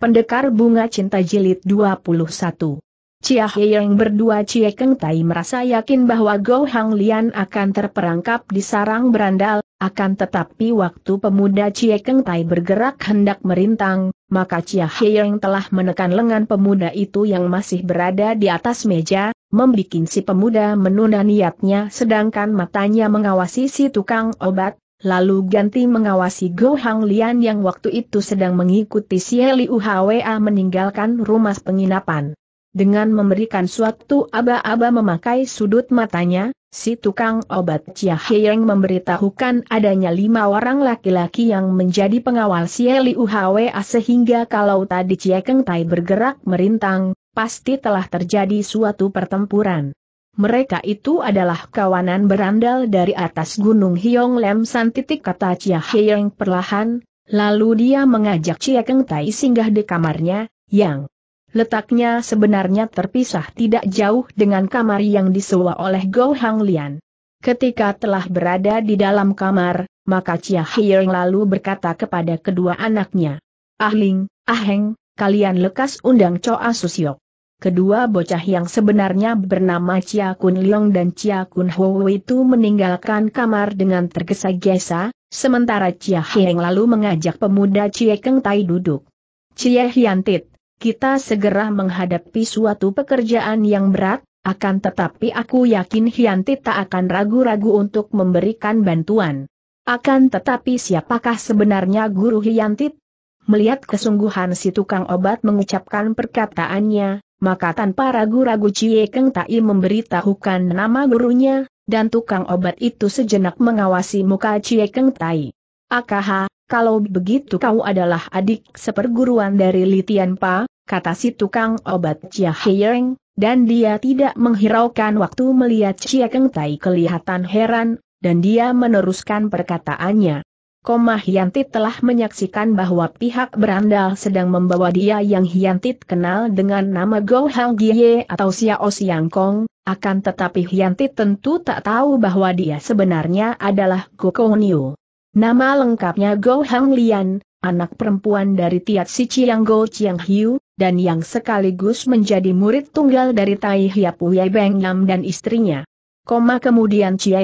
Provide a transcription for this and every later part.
Pendekar Bunga Cinta Jilid 21 Chia Yang berdua Cie Keng Tai merasa yakin bahwa Go Hang Lian akan terperangkap di sarang berandal, akan tetapi waktu pemuda Cie Keng Tai bergerak hendak merintang, maka Chia Yang telah menekan lengan pemuda itu yang masih berada di atas meja, membuat si pemuda menunda niatnya sedangkan matanya mengawasi si tukang obat, lalu ganti mengawasi Go Hang Lian yang waktu itu sedang mengikuti Sieli UHWA meninggalkan rumah penginapan. Dengan memberikan suatu aba-aba memakai sudut matanya, si tukang obat Chia Heyeng memberitahukan adanya lima orang laki-laki yang menjadi pengawal Sieli UHWA sehingga kalau tadi Chia Keng Tai bergerak merintang, pasti telah terjadi suatu pertempuran. Mereka itu adalah kawanan berandal dari atas gunung Hiong Lem San titik kata Chia Heng perlahan, lalu dia mengajak Chia Keng Tai singgah di kamarnya, yang letaknya sebenarnya terpisah tidak jauh dengan kamar yang disewa oleh Go Hang Lian. Ketika telah berada di dalam kamar, maka Chia Heng lalu berkata kepada kedua anaknya, Ah Aheng, ah kalian lekas undang Choa Susyok. Kedua bocah yang sebenarnya bernama Chia Kun Leong dan Chia Kun Ho itu meninggalkan kamar dengan tergesa-gesa, sementara Chia Heng lalu mengajak pemuda Cie Keng Tai duduk. Chia Hiantit, kita segera menghadapi suatu pekerjaan yang berat, akan tetapi aku yakin Hiantit tak akan ragu-ragu untuk memberikan bantuan. Akan tetapi siapakah sebenarnya guru Hiantit? Melihat kesungguhan si tukang obat mengucapkan perkataannya, maka tanpa ragu-ragu Cie Keng Tai memberitahukan nama gurunya, dan tukang obat itu sejenak mengawasi muka Cie Keng Tai. Akaha, kalau begitu kau adalah adik seperguruan dari Litian Pa, kata si tukang obat Chia Heyeng, dan dia tidak menghiraukan waktu melihat Cie Keng Tai kelihatan heran, dan dia meneruskan perkataannya. Koma Hyantit telah menyaksikan bahwa pihak berandal sedang membawa dia yang Hyantit kenal dengan nama Goh Hang Gie atau Xiao Siang Kong, akan tetapi Hyantit tentu tak tahu bahwa dia sebenarnya adalah Go Nama lengkapnya Goh Hang Lian, anak perempuan dari Tiat Si Chiang Go Chiang Hiu, dan yang sekaligus menjadi murid tunggal dari Tai Hiapu Yai Beng Nam dan istrinya. Koma kemudian Cie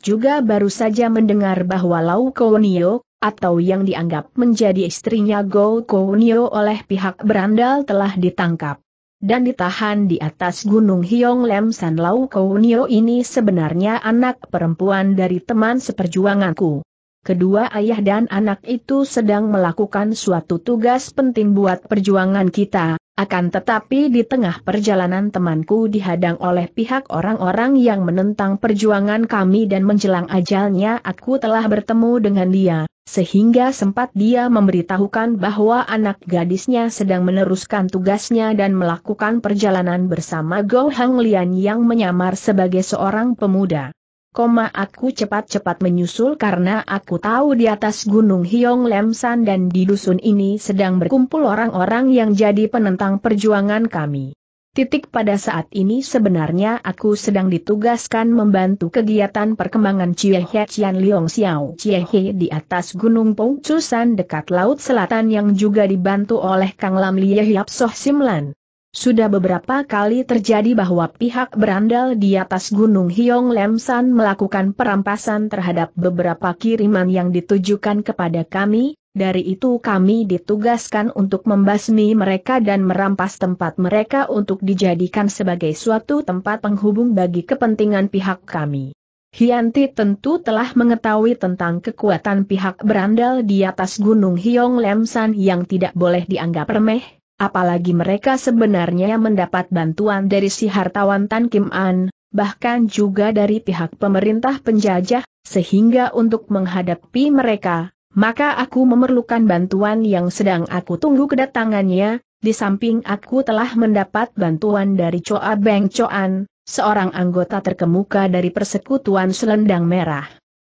juga baru saja mendengar bahwa Lau Kounio, atau yang dianggap menjadi istrinya Go Kounio oleh pihak berandal telah ditangkap. Dan ditahan di atas Gunung Hiong Lem San Lau Kounio ini sebenarnya anak perempuan dari teman seperjuanganku. Kedua ayah dan anak itu sedang melakukan suatu tugas penting buat perjuangan kita, akan tetapi di tengah perjalanan temanku dihadang oleh pihak orang-orang yang menentang perjuangan kami dan menjelang ajalnya aku telah bertemu dengan dia, sehingga sempat dia memberitahukan bahwa anak gadisnya sedang meneruskan tugasnya dan melakukan perjalanan bersama Go Hang Lian yang menyamar sebagai seorang pemuda. Koma aku cepat-cepat menyusul karena aku tahu di atas gunung Hiong Lemsan dan di dusun ini sedang berkumpul orang-orang yang jadi penentang perjuangan kami. Titik pada saat ini sebenarnya aku sedang ditugaskan membantu kegiatan perkembangan Chiehe Chian Liong Xiao Chiehe di atas Gunung Pung Pongcusan dekat Laut Selatan yang juga dibantu oleh Kang Lam Lie Hiap Soh Simlan. Sudah beberapa kali terjadi bahwa pihak berandal di atas Gunung Hiong Lemsan melakukan perampasan terhadap beberapa kiriman yang ditujukan kepada kami, dari itu kami ditugaskan untuk membasmi mereka dan merampas tempat mereka untuk dijadikan sebagai suatu tempat penghubung bagi kepentingan pihak kami. Hianti tentu telah mengetahui tentang kekuatan pihak berandal di atas Gunung Hiong Lemsan yang tidak boleh dianggap remeh, Apalagi mereka sebenarnya mendapat bantuan dari si hartawan Tan Kim An, bahkan juga dari pihak pemerintah penjajah, sehingga untuk menghadapi mereka, maka aku memerlukan bantuan yang sedang aku tunggu kedatangannya, di samping aku telah mendapat bantuan dari Choa Beng Choan, seorang anggota terkemuka dari Persekutuan Selendang Merah.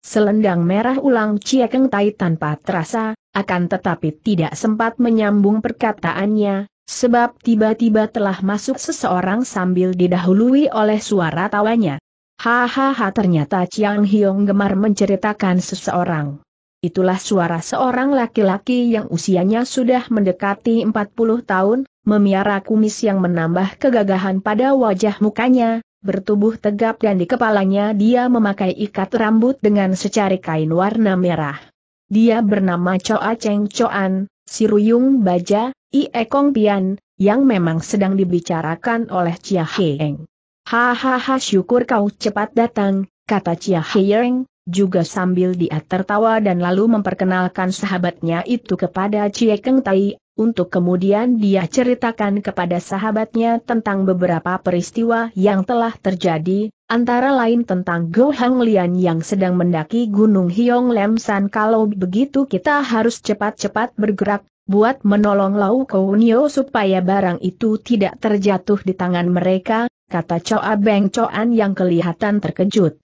Selendang merah ulang Ciekeng Tai tanpa terasa, akan tetapi tidak sempat menyambung perkataannya, sebab tiba-tiba telah masuk seseorang sambil didahului oleh suara tawanya. Hahaha ternyata Chiang Hiong gemar menceritakan seseorang. Itulah suara seorang laki-laki yang usianya sudah mendekati 40 tahun, memiara kumis yang menambah kegagahan pada wajah mukanya, bertubuh tegap dan di kepalanya dia memakai ikat rambut dengan secari kain warna merah. Dia bernama Choa Cheng Choan, si Ruyung Baja, Ie Kong Pian, yang memang sedang dibicarakan oleh Chia Heng. Hahaha syukur kau cepat datang, kata Chia Heng, juga sambil dia tertawa dan lalu memperkenalkan sahabatnya itu kepada Chia Keng Tai, untuk kemudian dia ceritakan kepada sahabatnya tentang beberapa peristiwa yang telah terjadi, antara lain tentang Go Hang Lian yang sedang mendaki Gunung Hiong Lem San kalau begitu kita harus cepat-cepat bergerak, buat menolong Lau Kounio supaya barang itu tidak terjatuh di tangan mereka, kata Choa Beng Choan yang kelihatan terkejut.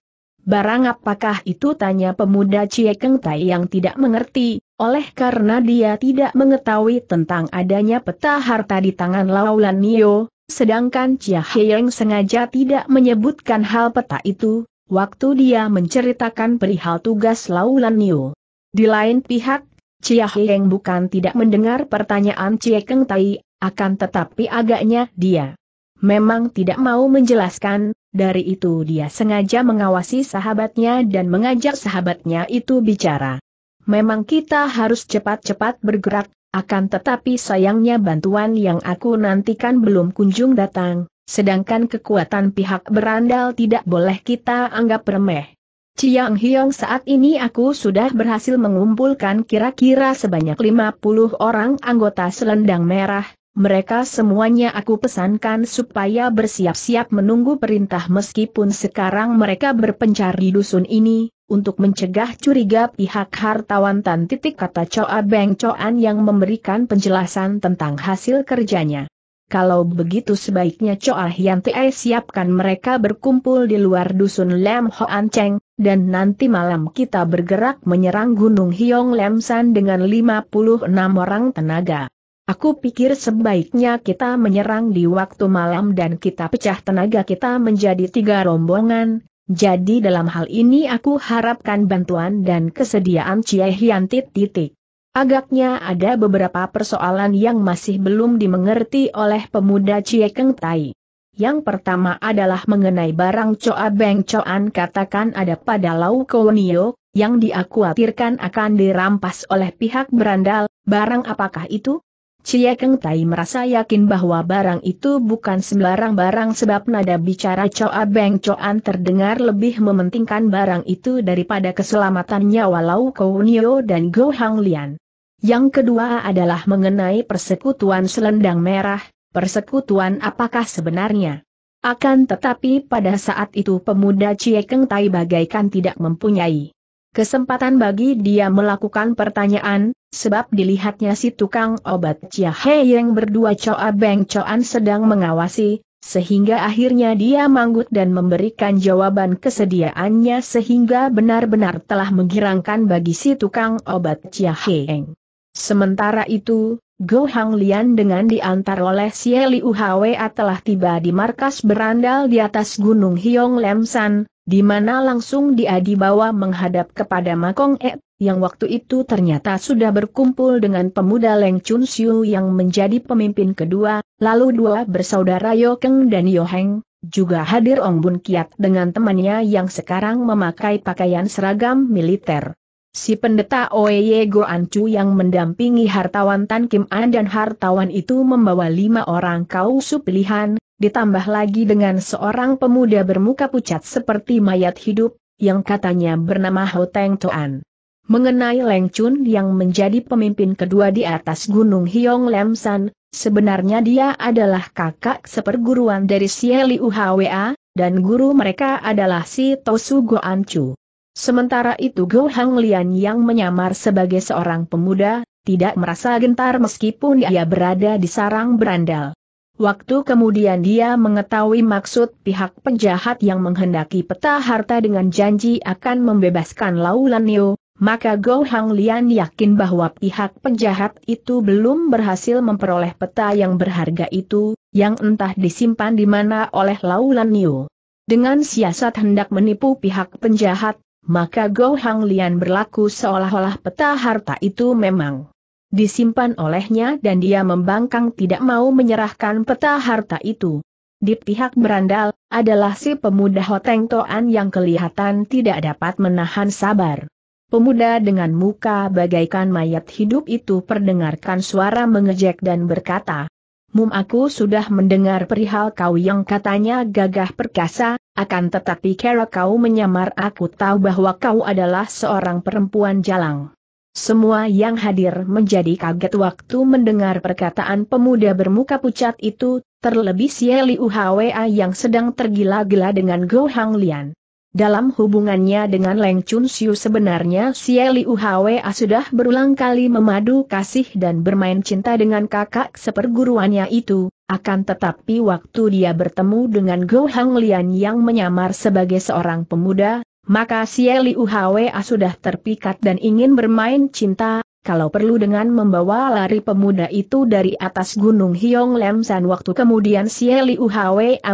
Barang apakah itu tanya pemuda Chie Keng Tai yang tidak mengerti, oleh karena dia tidak mengetahui tentang adanya peta harta di tangan Laulan Nio, sedangkan Chia Heyeng sengaja tidak menyebutkan hal peta itu, waktu dia menceritakan perihal tugas Laulan Nio. Di lain pihak, Chia Heyeng bukan tidak mendengar pertanyaan Cie Keng Tai, akan tetapi agaknya dia memang tidak mau menjelaskan, dari itu dia sengaja mengawasi sahabatnya dan mengajak sahabatnya itu bicara. Memang kita harus cepat-cepat bergerak, akan tetapi sayangnya bantuan yang aku nantikan belum kunjung datang, sedangkan kekuatan pihak berandal tidak boleh kita anggap remeh. Chiang Hiong saat ini aku sudah berhasil mengumpulkan kira-kira sebanyak 50 orang anggota selendang merah, mereka semuanya aku pesankan supaya bersiap-siap menunggu perintah meskipun sekarang mereka berpencar di dusun ini, untuk mencegah curiga pihak hartawan tan titik kata Choa Beng Choan yang memberikan penjelasan tentang hasil kerjanya. Kalau begitu sebaiknya Choa Hian siapkan mereka berkumpul di luar dusun Lem Hoan Cheng, dan nanti malam kita bergerak menyerang Gunung Hiong Lem San dengan 56 orang tenaga. Aku pikir sebaiknya kita menyerang di waktu malam dan kita pecah tenaga kita menjadi tiga rombongan, jadi dalam hal ini aku harapkan bantuan dan kesediaan Cie Hiantit titik. Agaknya ada beberapa persoalan yang masih belum dimengerti oleh pemuda Cie Tai. Yang pertama adalah mengenai barang Coa Beng Coan katakan ada pada Lau Kownio, yang diakuatirkan akan dirampas oleh pihak berandal, barang apakah itu? Cie Keng Tai merasa yakin bahwa barang itu bukan sembarang barang sebab nada bicara Choa Beng Choan terdengar lebih mementingkan barang itu daripada keselamatannya walau Kou Kounio dan Go Hang Lian. Yang kedua adalah mengenai persekutuan selendang merah, persekutuan apakah sebenarnya. Akan tetapi pada saat itu pemuda Cie Keng Tai bagaikan tidak mempunyai kesempatan bagi dia melakukan pertanyaan, sebab dilihatnya si tukang obat Chia He yang berdua Choa Beng Choan sedang mengawasi, sehingga akhirnya dia manggut dan memberikan jawaban kesediaannya sehingga benar-benar telah menggirangkan bagi si tukang obat Chia Heng. Sementara itu, Go Hang Lian dengan diantar oleh Sieli Uhwa telah tiba di markas berandal di atas Gunung Hiong Lemsan, di mana langsung dia dibawa menghadap kepada Makong E yang waktu itu ternyata sudah berkumpul dengan pemuda Leng Chun Siu yang menjadi pemimpin kedua, lalu dua bersaudara Yo Keng dan Yo Heng, juga hadir Ong Bun Kiat dengan temannya yang sekarang memakai pakaian seragam militer. Si pendeta Oeye Goan Chu yang mendampingi hartawan Tan Kim An dan hartawan itu membawa lima orang kausu pilihan, ditambah lagi dengan seorang pemuda bermuka pucat seperti mayat hidup, yang katanya bernama Ho Teng Toan. Mengenai Leng Chun yang menjadi pemimpin kedua di atas Gunung Hiong Lemsan, sebenarnya dia adalah kakak seperguruan dari Sieli UHWA, dan guru mereka adalah si Tosu Goan Chu. Sementara itu Go Hang Lian yang menyamar sebagai seorang pemuda, tidak merasa gentar meskipun ia berada di sarang berandal. Waktu kemudian dia mengetahui maksud pihak penjahat yang menghendaki peta harta dengan janji akan membebaskan Laulan Neo, maka Go Hang Lian yakin bahwa pihak penjahat itu belum berhasil memperoleh peta yang berharga itu, yang entah disimpan di mana oleh Lau Lan Niu. Dengan siasat hendak menipu pihak penjahat, maka Go Hang Lian berlaku seolah-olah peta harta itu memang disimpan olehnya dan dia membangkang tidak mau menyerahkan peta harta itu. Di pihak berandal, adalah si pemuda Hoteng Toan yang kelihatan tidak dapat menahan sabar. Pemuda dengan muka bagaikan mayat hidup itu perdengarkan suara mengejek dan berkata, Mum aku sudah mendengar perihal kau yang katanya gagah perkasa, akan tetapi kera kau menyamar aku tahu bahwa kau adalah seorang perempuan jalang. Semua yang hadir menjadi kaget waktu mendengar perkataan pemuda bermuka pucat itu, terlebih si Li Uhwa yang sedang tergila-gila dengan Go Hang Lian. Dalam hubungannya dengan Leng Chun Siu sebenarnya si Li Hwa sudah berulang kali memadu kasih dan bermain cinta dengan kakak seperguruannya itu, akan tetapi waktu dia bertemu dengan Go Hang Lian yang menyamar sebagai seorang pemuda, maka si Eli sudah terpikat dan ingin bermain cinta, kalau perlu dengan membawa lari pemuda itu dari atas gunung Hiong Lam waktu kemudian si Eli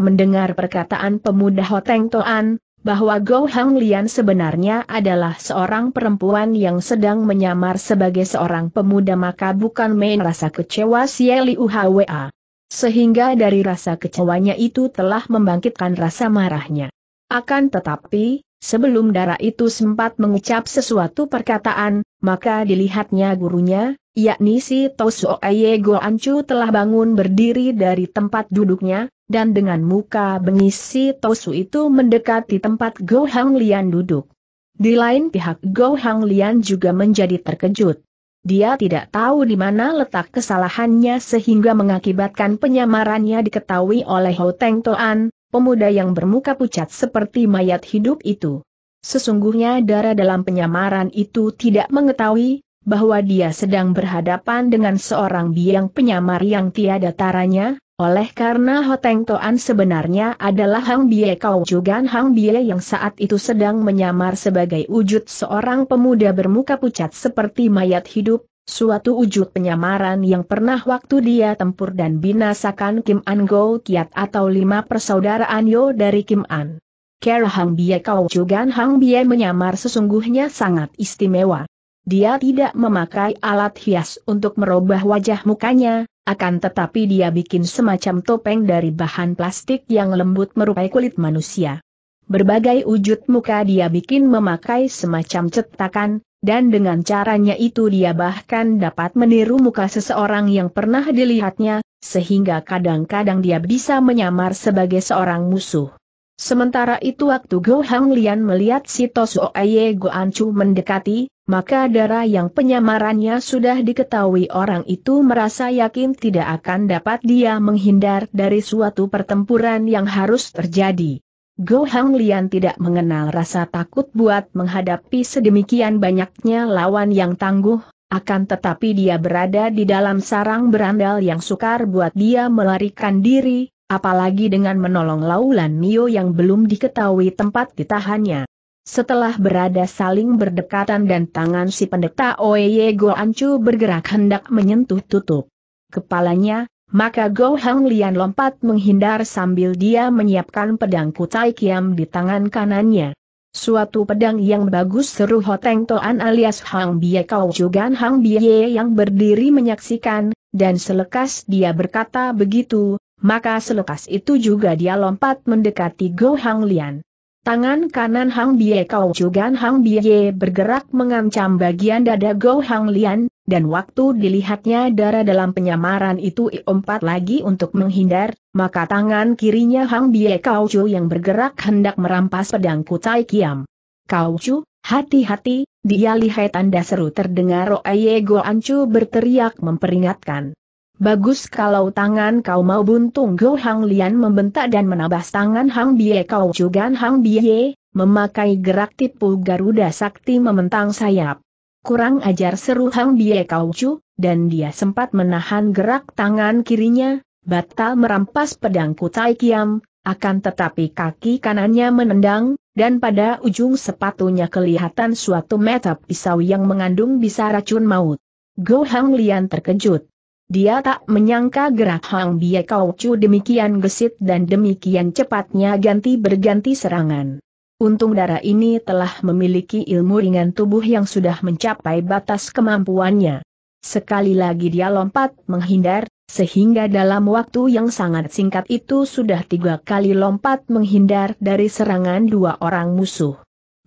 mendengar perkataan pemuda Hoteng Toan, bahwa Gou Hang Lian sebenarnya adalah seorang perempuan yang sedang menyamar sebagai seorang pemuda maka bukan main rasa kecewa Sieli UHWA. Sehingga dari rasa kecewanya itu telah membangkitkan rasa marahnya. Akan tetapi, sebelum darah itu sempat mengucap sesuatu perkataan, maka dilihatnya gurunya, yakni si Tosuo Aye Goanchu telah bangun berdiri dari tempat duduknya, dan dengan muka bengis si Tosu itu mendekati tempat Go Hang Lian duduk. Di lain pihak Go Hang Lian juga menjadi terkejut. Dia tidak tahu di mana letak kesalahannya sehingga mengakibatkan penyamarannya diketahui oleh Ho Teng Toan, pemuda yang bermuka pucat seperti mayat hidup itu. Sesungguhnya darah dalam penyamaran itu tidak mengetahui bahwa dia sedang berhadapan dengan seorang biang penyamar yang tiada taranya, oleh karena Hoteng Toan sebenarnya adalah Hang Bie Kau Jugan Hang Bie yang saat itu sedang menyamar sebagai wujud seorang pemuda bermuka pucat seperti mayat hidup, suatu wujud penyamaran yang pernah waktu dia tempur dan binasakan Kim An Go Kiat atau lima persaudaraan Yo dari Kim An. Kera Hang Bie Kau Jugan Hang Bie menyamar sesungguhnya sangat istimewa. Dia tidak memakai alat hias untuk merubah wajah mukanya, akan tetapi dia bikin semacam topeng dari bahan plastik yang lembut merupai kulit manusia. Berbagai wujud muka dia bikin memakai semacam cetakan, dan dengan caranya itu dia bahkan dapat meniru muka seseorang yang pernah dilihatnya, sehingga kadang-kadang dia bisa menyamar sebagai seorang musuh. Sementara itu waktu Go Hang Lian melihat si Oye Go Anchu mendekati, maka darah yang penyamarannya sudah diketahui orang itu merasa yakin tidak akan dapat dia menghindar dari suatu pertempuran yang harus terjadi. Go Hang Lian tidak mengenal rasa takut buat menghadapi sedemikian banyaknya lawan yang tangguh, akan tetapi dia berada di dalam sarang berandal yang sukar buat dia melarikan diri, apalagi dengan menolong Laulan Nio yang belum diketahui tempat ditahannya. Setelah berada saling berdekatan dan tangan si pendeta Oye Go Ancu bergerak hendak menyentuh tutup kepalanya, maka Go Hang Lian lompat menghindar sambil dia menyiapkan pedang Kutai Kiam di tangan kanannya. Suatu pedang yang bagus seru Hoteng Toan alias Hang Bie Kau Jugan Hang Bie yang berdiri menyaksikan, dan selekas dia berkata begitu, maka selekas itu juga dia lompat mendekati Go Hang Lian. Tangan kanan Hang Bie Kau Chugan Hang Bie bergerak mengancam bagian dada Go Hang Lian, dan waktu dilihatnya darah dalam penyamaran itu empat lagi untuk menghindar, maka tangan kirinya Hang Bie Kau Chu yang bergerak hendak merampas pedang Kutai Kiam. Kau Chu, hati-hati, dia lihat tanda seru terdengar Roaye Go Ancu berteriak memperingatkan. Bagus kalau tangan kau mau buntung Go Hang Lian membentak dan menabas tangan Hang Bie kau juga Hang Bie, memakai gerak tipu Garuda Sakti mementang sayap. Kurang ajar seru Hang Bie kau Cu, dan dia sempat menahan gerak tangan kirinya, batal merampas pedang Kutai Kiam, akan tetapi kaki kanannya menendang, dan pada ujung sepatunya kelihatan suatu mata pisau yang mengandung bisa racun maut. Go Hang Lian terkejut dia tak menyangka gerak Hang Bie Kau Chu demikian gesit dan demikian cepatnya ganti berganti serangan. Untung darah ini telah memiliki ilmu ringan tubuh yang sudah mencapai batas kemampuannya. Sekali lagi dia lompat menghindar, sehingga dalam waktu yang sangat singkat itu sudah tiga kali lompat menghindar dari serangan dua orang musuh.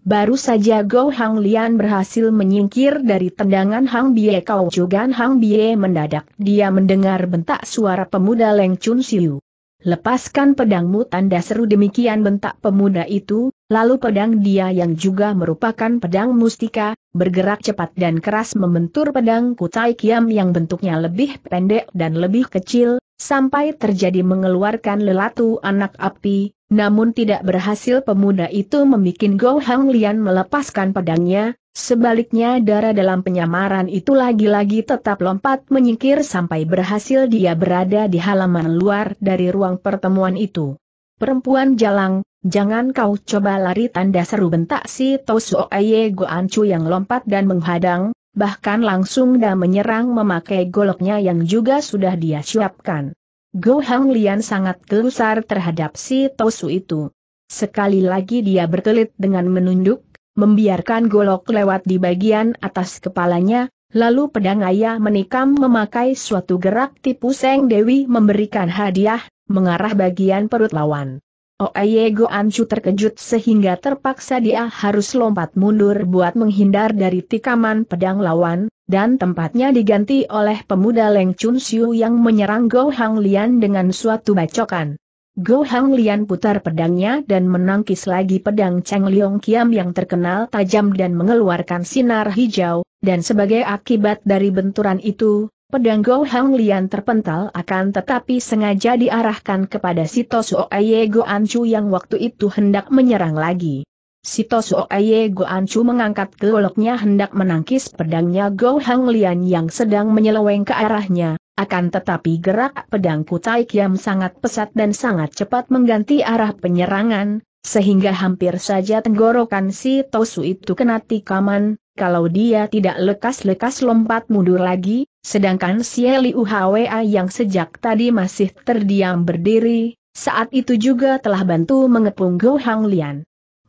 Baru saja Go Hang Lian berhasil menyingkir dari tendangan Hang Bie Kau Jogan Hang Bie mendadak dia mendengar bentak suara pemuda Leng Chun Siu. Lepaskan pedangmu tanda seru demikian bentak pemuda itu, lalu pedang dia yang juga merupakan pedang mustika, bergerak cepat dan keras membentur pedang Kutai Kiam yang bentuknya lebih pendek dan lebih kecil, sampai terjadi mengeluarkan lelatu anak api, namun tidak berhasil pemuda itu membuat Go Hang Lian melepaskan pedangnya, sebaliknya darah dalam penyamaran itu lagi-lagi tetap lompat menyingkir sampai berhasil dia berada di halaman luar dari ruang pertemuan itu. Perempuan jalang, jangan kau coba lari tanda seru bentak si Tosuo Aye Ancu yang lompat dan menghadang, bahkan langsung dan menyerang memakai goloknya yang juga sudah dia siapkan. Go Hang Lian sangat gelusar terhadap si Tosu itu. Sekali lagi dia berkelit dengan menunduk, membiarkan golok lewat di bagian atas kepalanya, lalu pedang ayah menikam memakai suatu gerak tipu Seng Dewi memberikan hadiah, mengarah bagian perut lawan. Oeye Go Anju terkejut sehingga terpaksa dia harus lompat mundur buat menghindar dari tikaman pedang lawan, dan tempatnya diganti oleh pemuda Leng Chun Xiu yang menyerang Go Hang Lian dengan suatu bacokan. Go Hang Lian putar pedangnya dan menangkis lagi pedang Cheng Liong Kiam yang terkenal tajam dan mengeluarkan sinar hijau, dan sebagai akibat dari benturan itu, pedang Go Hang Lian terpental akan tetapi sengaja diarahkan kepada Sito Aye Go Anchu yang waktu itu hendak menyerang lagi. Aye Go Anchu mengangkat goloknya hendak menangkis pedangnya Go Hang Lian yang sedang menyeleweng ke arahnya, akan tetapi gerak pedang Kutai Kiam sangat pesat dan sangat cepat mengganti arah penyerangan, sehingga hampir saja tenggorokan si Tosu itu kena tikaman, kalau dia tidak lekas-lekas lompat mundur lagi, sedangkan si Li Hwa yang sejak tadi masih terdiam berdiri, saat itu juga telah bantu mengepung Go Hang Lian.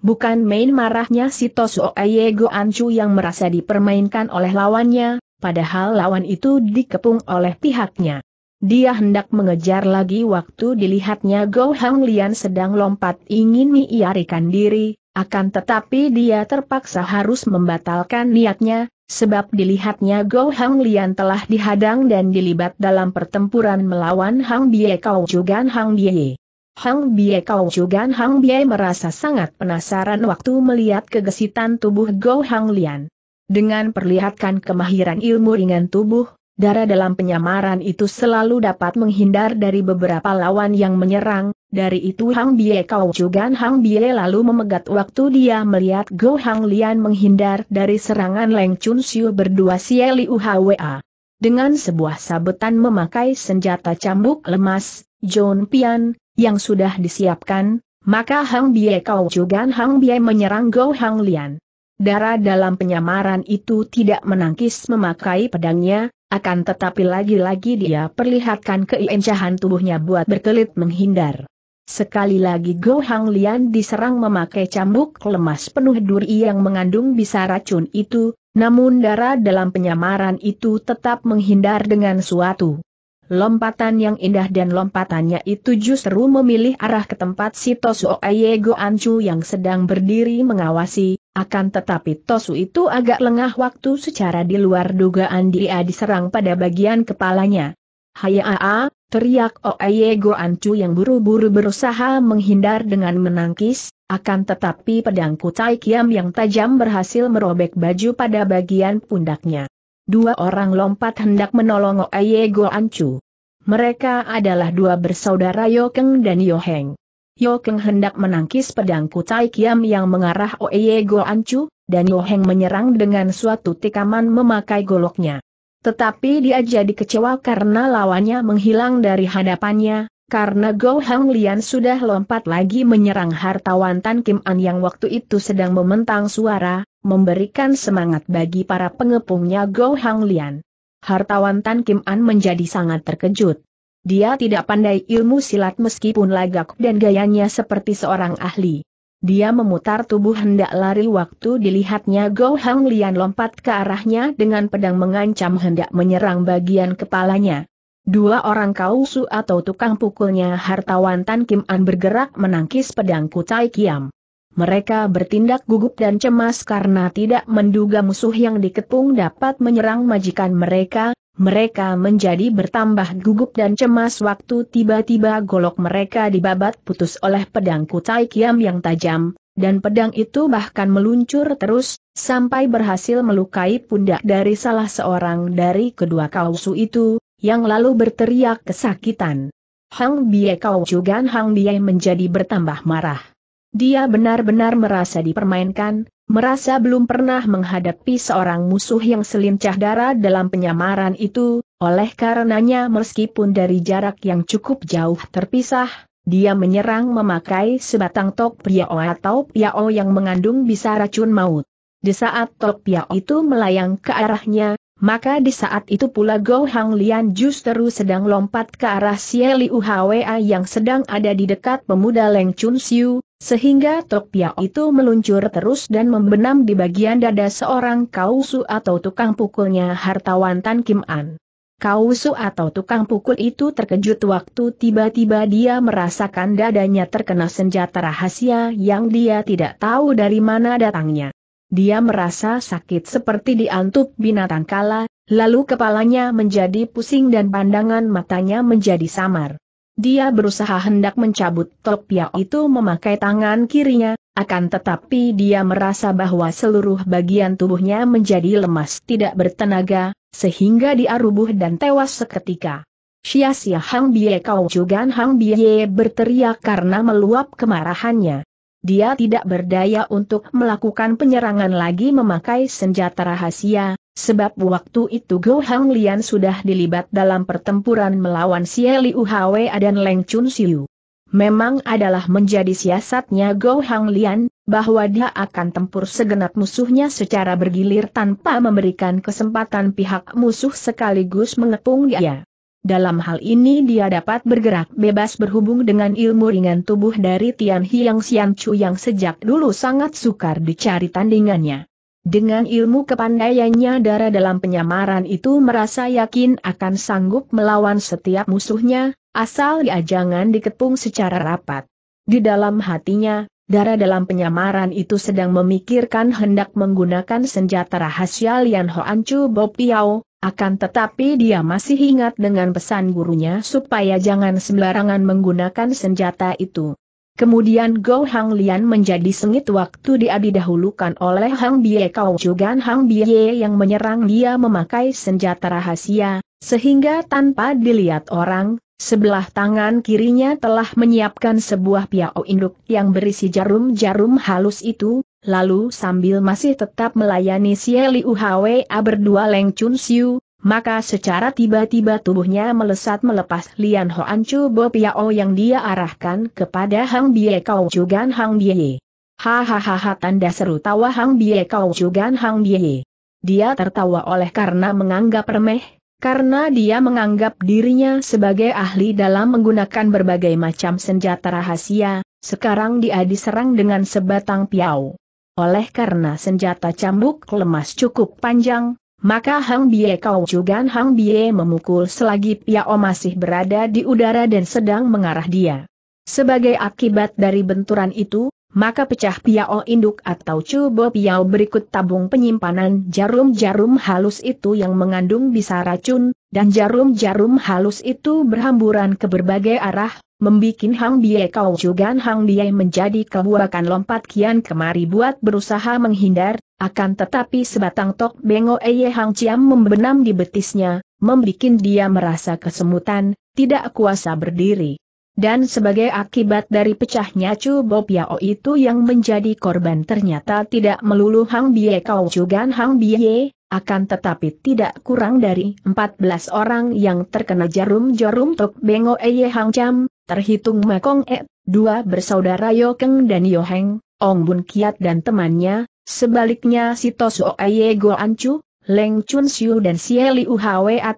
Bukan main marahnya si Toso Ayego Ancu yang merasa dipermainkan oleh lawannya, padahal lawan itu dikepung oleh pihaknya. Dia hendak mengejar lagi waktu dilihatnya Go Hang Lian sedang lompat ingin miarikan diri, akan tetapi dia terpaksa harus membatalkan niatnya, sebab dilihatnya Go Hang Lian telah dihadang dan dilibat dalam pertempuran melawan Hang Bie Kau Jugan Hang Bie. Hang Bie Kau Jugan Hang Bie merasa sangat penasaran waktu melihat kegesitan tubuh Go Hang Lian. Dengan perlihatkan kemahiran ilmu ringan tubuh, darah dalam penyamaran itu selalu dapat menghindar dari beberapa lawan yang menyerang, dari itu Hang Bie Kau Jugan Hang Bie lalu memegat waktu dia melihat Go Hang Lian menghindar dari serangan Leng Chun Siu berdua Sieli UHWA. Dengan sebuah sabetan memakai senjata cambuk lemas, John Pian, yang sudah disiapkan, maka Hang Bie Kau juga Hang Bie menyerang Go Hang Lian. Darah dalam penyamaran itu tidak menangkis memakai pedangnya, akan tetapi lagi-lagi dia perlihatkan keincahan tubuhnya buat berkelit menghindar. Sekali lagi Go Hang Lian diserang memakai cambuk lemas penuh duri yang mengandung bisa racun itu, namun darah dalam penyamaran itu tetap menghindar dengan suatu Lompatan yang indah dan lompatannya itu justru memilih arah ke tempat si Tosu Go Ancu yang sedang berdiri mengawasi, akan tetapi Tosu itu agak lengah waktu secara di luar dugaan dia diserang pada bagian kepalanya. Hayaa, ah, ah, teriak Oeyego Ancu yang buru-buru berusaha menghindar dengan menangkis, akan tetapi pedang Kutai Kiam yang tajam berhasil merobek baju pada bagian pundaknya. Dua orang lompat hendak menolong Oye Go Ancu. Mereka adalah dua bersaudara Yokeng dan Yoheng. Yokeng hendak menangkis pedang Kutai Kiam yang mengarah Oye Go Ancu, dan Yoheng menyerang dengan suatu tikaman memakai goloknya. Tetapi dia jadi kecewa karena lawannya menghilang dari hadapannya, karena Go Hang Lian sudah lompat lagi menyerang hartawan Tan Kim An yang waktu itu sedang mementang suara, memberikan semangat bagi para pengepungnya Go Hang Lian. Hartawan Tan Kim An menjadi sangat terkejut. Dia tidak pandai ilmu silat meskipun lagak dan gayanya seperti seorang ahli. Dia memutar tubuh hendak lari waktu dilihatnya Go Hang Lian lompat ke arahnya dengan pedang mengancam hendak menyerang bagian kepalanya. Dua orang kausu atau tukang pukulnya hartawan Tan Kim An bergerak menangkis pedang Kutai Kiam. Mereka bertindak gugup dan cemas karena tidak menduga musuh yang diketung dapat menyerang majikan mereka, mereka menjadi bertambah gugup dan cemas waktu tiba-tiba golok mereka dibabat putus oleh pedang Kutai Kiam yang tajam, dan pedang itu bahkan meluncur terus, sampai berhasil melukai pundak dari salah seorang dari kedua kausu itu, yang lalu berteriak kesakitan. Hang Bie Kau juga Hang Bie menjadi bertambah marah. Dia benar-benar merasa dipermainkan, merasa belum pernah menghadapi seorang musuh yang selincah darah dalam penyamaran itu, oleh karenanya meskipun dari jarak yang cukup jauh terpisah, dia menyerang memakai sebatang tok piao atau piao yang mengandung bisa racun maut. Di saat tok piao itu melayang ke arahnya, maka di saat itu pula Go Hang Lian justru sedang lompat ke arah Xie Liu Hwa yang sedang ada di dekat pemuda Leng Chun Siu, sehingga topia itu meluncur terus dan membenam di bagian dada seorang kausu atau tukang pukulnya hartawan Tan Kim An. Kausu atau tukang pukul itu terkejut waktu tiba-tiba dia merasakan dadanya terkena senjata rahasia yang dia tidak tahu dari mana datangnya dia merasa sakit seperti diantuk binatang kala, lalu kepalanya menjadi pusing dan pandangan matanya menjadi samar. Dia berusaha hendak mencabut topia itu memakai tangan kirinya, akan tetapi dia merasa bahwa seluruh bagian tubuhnya menjadi lemas tidak bertenaga, sehingga dia rubuh dan tewas seketika. Sia-sia Hang Bie Kau Jugan Hang Bie berteriak karena meluap kemarahannya dia tidak berdaya untuk melakukan penyerangan lagi memakai senjata rahasia, sebab waktu itu Go Hang Lian sudah dilibat dalam pertempuran melawan Xie Liu Hwa dan Leng Chun Siu. Memang adalah menjadi siasatnya Go Hang Lian, bahwa dia akan tempur segenap musuhnya secara bergilir tanpa memberikan kesempatan pihak musuh sekaligus mengepung dia. Dalam hal ini dia dapat bergerak bebas berhubung dengan ilmu ringan tubuh dari Tian Hiang Xian Chu yang sejak dulu sangat sukar dicari tandingannya. Dengan ilmu kepandaiannya darah dalam penyamaran itu merasa yakin akan sanggup melawan setiap musuhnya, asal dia jangan dikepung secara rapat. Di dalam hatinya, darah dalam penyamaran itu sedang memikirkan hendak menggunakan senjata rahasia Lian Hoan Chu Bo Piao, akan tetapi dia masih ingat dengan pesan gurunya supaya jangan sembarangan menggunakan senjata itu. Kemudian Go Hang Lian menjadi sengit waktu dia didahulukan oleh Hang Bie Kau Jugan Hang Bie yang menyerang dia memakai senjata rahasia, sehingga tanpa dilihat orang, sebelah tangan kirinya telah menyiapkan sebuah piao induk yang berisi jarum-jarum halus itu, lalu sambil masih tetap melayani Sieli Uhwa berdua Leng Chun Siu, maka secara tiba-tiba tubuhnya melesat melepas Lian Hoan Chu Bo Piao yang dia arahkan kepada Hang Bie Kau Jugan Hang Bie. Hahaha tanda seru tawa Hang Bie Kau Jugan Hang Bie. Dia tertawa oleh karena menganggap remeh, karena dia menganggap dirinya sebagai ahli dalam menggunakan berbagai macam senjata rahasia, sekarang dia diserang dengan sebatang piau. Oleh karena senjata cambuk lemas cukup panjang, maka Hang Bie Kau Cugan Hang Bie memukul selagi Piao masih berada di udara dan sedang mengarah dia. Sebagai akibat dari benturan itu, maka pecah Piao induk atau Cubo Piao berikut tabung penyimpanan jarum-jarum halus itu yang mengandung bisa racun, dan jarum-jarum halus itu berhamburan ke berbagai arah, membikin Hang Bie Kau Chugan Hang Bie menjadi kebuakan lompat kian kemari buat berusaha menghindar, akan tetapi sebatang tok bengo Eye Hang Ciam membenam di betisnya, membikin dia merasa kesemutan, tidak kuasa berdiri. Dan sebagai akibat dari pecahnya Chu Bo Piao itu yang menjadi korban ternyata tidak melulu Hang Bie Kau Chugan Hang Bie. akan tetapi tidak kurang dari 14 orang yang terkena jarum-jarum Tok Bengo Eye Hang Cham, terhitung Makong E, dua bersaudara Yokeng dan Yoheng, Ong Bun Kiat dan temannya, sebaliknya si Tosuo Aye Go Ancu, Leng Chun Siu dan Sie Liu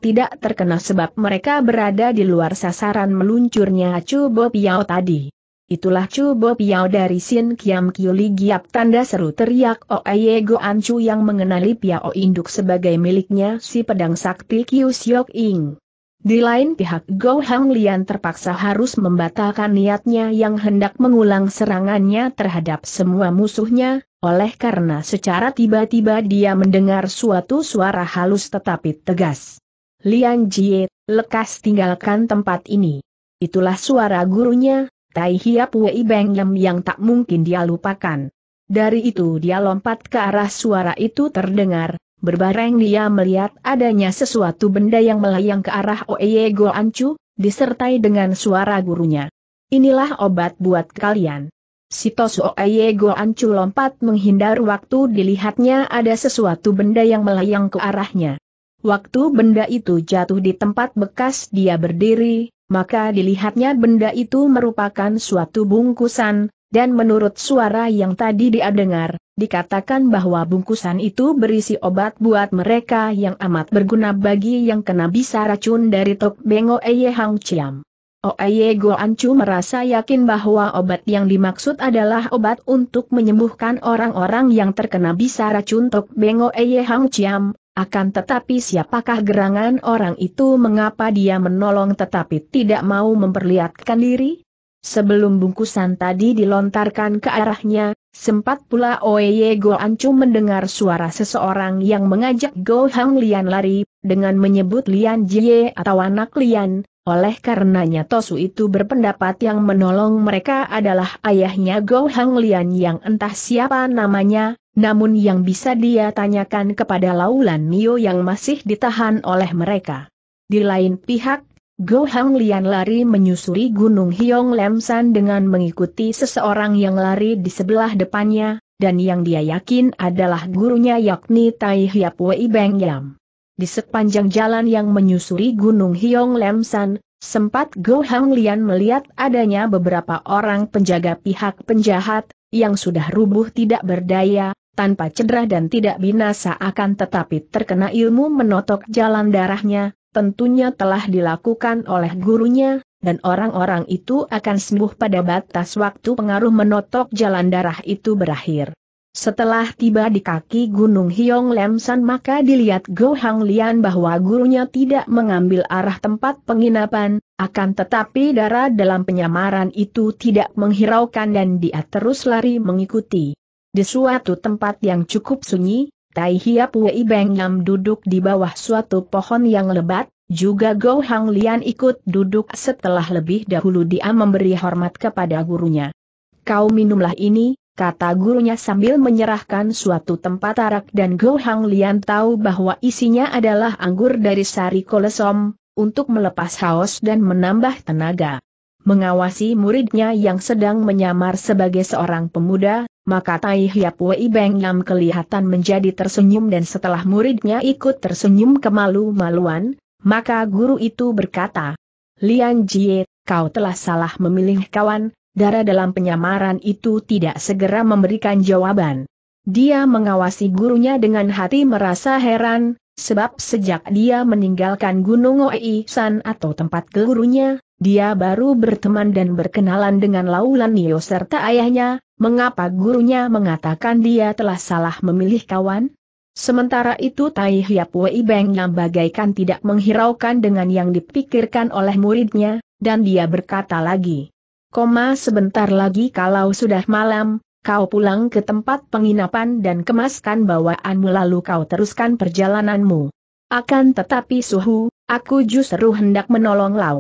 tidak terkena sebab mereka berada di luar sasaran meluncurnya Chu Bo Piao tadi. Itulah Chu Bo Piao dari Sin Kiam Kiu Li Giap tanda seru teriak Aye Go Ancu yang mengenali Piao Induk sebagai miliknya si pedang sakti Kiu Siok Ing. Di lain pihak Go Hang Lian terpaksa harus membatalkan niatnya yang hendak mengulang serangannya terhadap semua musuhnya, oleh karena secara tiba-tiba dia mendengar suatu suara halus tetapi tegas. Lian Jie, lekas tinggalkan tempat ini. Itulah suara gurunya, Tai Hiap Wei Beng Lem yang tak mungkin dia lupakan. Dari itu dia lompat ke arah suara itu terdengar, Berbareng dia melihat adanya sesuatu benda yang melayang ke arah Oeye Goancu, disertai dengan suara gurunya. Inilah obat buat kalian. Sitos Oeye Goancu lompat menghindar waktu dilihatnya ada sesuatu benda yang melayang ke arahnya. Waktu benda itu jatuh di tempat bekas dia berdiri, maka dilihatnya benda itu merupakan suatu bungkusan, dan menurut suara yang tadi dia dengar, dikatakan bahwa bungkusan itu berisi obat buat mereka yang amat berguna bagi yang kena bisa racun dari Tok Bengo Eye Hang Chiam. Oeye Anchu merasa yakin bahwa obat yang dimaksud adalah obat untuk menyembuhkan orang-orang yang terkena bisa racun Tok Bengo Eye Hang Chiam, akan tetapi siapakah gerangan orang itu mengapa dia menolong tetapi tidak mau memperlihatkan diri? Sebelum bungkusan tadi dilontarkan ke arahnya, Sempat pula Oye Go Ancu mendengar suara seseorang yang mengajak Go Hang Lian lari, dengan menyebut Lian Jie atau anak Lian, oleh karenanya Tosu itu berpendapat yang menolong mereka adalah ayahnya Go Hang Lian yang entah siapa namanya, namun yang bisa dia tanyakan kepada Laulan Mio yang masih ditahan oleh mereka. Di lain pihak, Go Hang Lian lari menyusuri Gunung Hiong Lemsan dengan mengikuti seseorang yang lari di sebelah depannya, dan yang dia yakin adalah gurunya yakni Tai Hiap Wei Beng Yam. Di sepanjang jalan yang menyusuri Gunung Hiong Lemsan, sempat Go Hang Lian melihat adanya beberapa orang penjaga pihak penjahat, yang sudah rubuh tidak berdaya, tanpa cedera dan tidak binasa akan tetapi terkena ilmu menotok jalan darahnya, tentunya telah dilakukan oleh gurunya, dan orang-orang itu akan sembuh pada batas waktu pengaruh menotok jalan darah itu berakhir. Setelah tiba di kaki Gunung Hiong Lemsan maka dilihat Go Hang Lian bahwa gurunya tidak mengambil arah tempat penginapan, akan tetapi darah dalam penyamaran itu tidak menghiraukan dan dia terus lari mengikuti. Di suatu tempat yang cukup sunyi, Tai Hiap Wei Beng Yam duduk di bawah suatu pohon yang lebat, juga Go Hang Lian ikut duduk setelah lebih dahulu dia memberi hormat kepada gurunya. Kau minumlah ini, kata gurunya sambil menyerahkan suatu tempat arak dan Go Hang Lian tahu bahwa isinya adalah anggur dari sari kolesom, untuk melepas haus dan menambah tenaga. Mengawasi muridnya yang sedang menyamar sebagai seorang pemuda, maka Tai Hiap Wei Beng Nam kelihatan menjadi tersenyum dan setelah muridnya ikut tersenyum kemalu-maluan, maka guru itu berkata, Lian Jie, kau telah salah memilih kawan, darah dalam penyamaran itu tidak segera memberikan jawaban. Dia mengawasi gurunya dengan hati merasa heran, sebab sejak dia meninggalkan Gunung Oei San atau tempat gurunya, dia baru berteman dan berkenalan dengan Laulan Nio serta ayahnya, Mengapa gurunya mengatakan dia telah salah memilih kawan? Sementara itu Tai Hiap Wei Beng yang bagaikan tidak menghiraukan dengan yang dipikirkan oleh muridnya, dan dia berkata lagi. Koma sebentar lagi kalau sudah malam, kau pulang ke tempat penginapan dan kemaskan bawaanmu lalu kau teruskan perjalananmu. Akan tetapi suhu, aku justru hendak menolong Lau.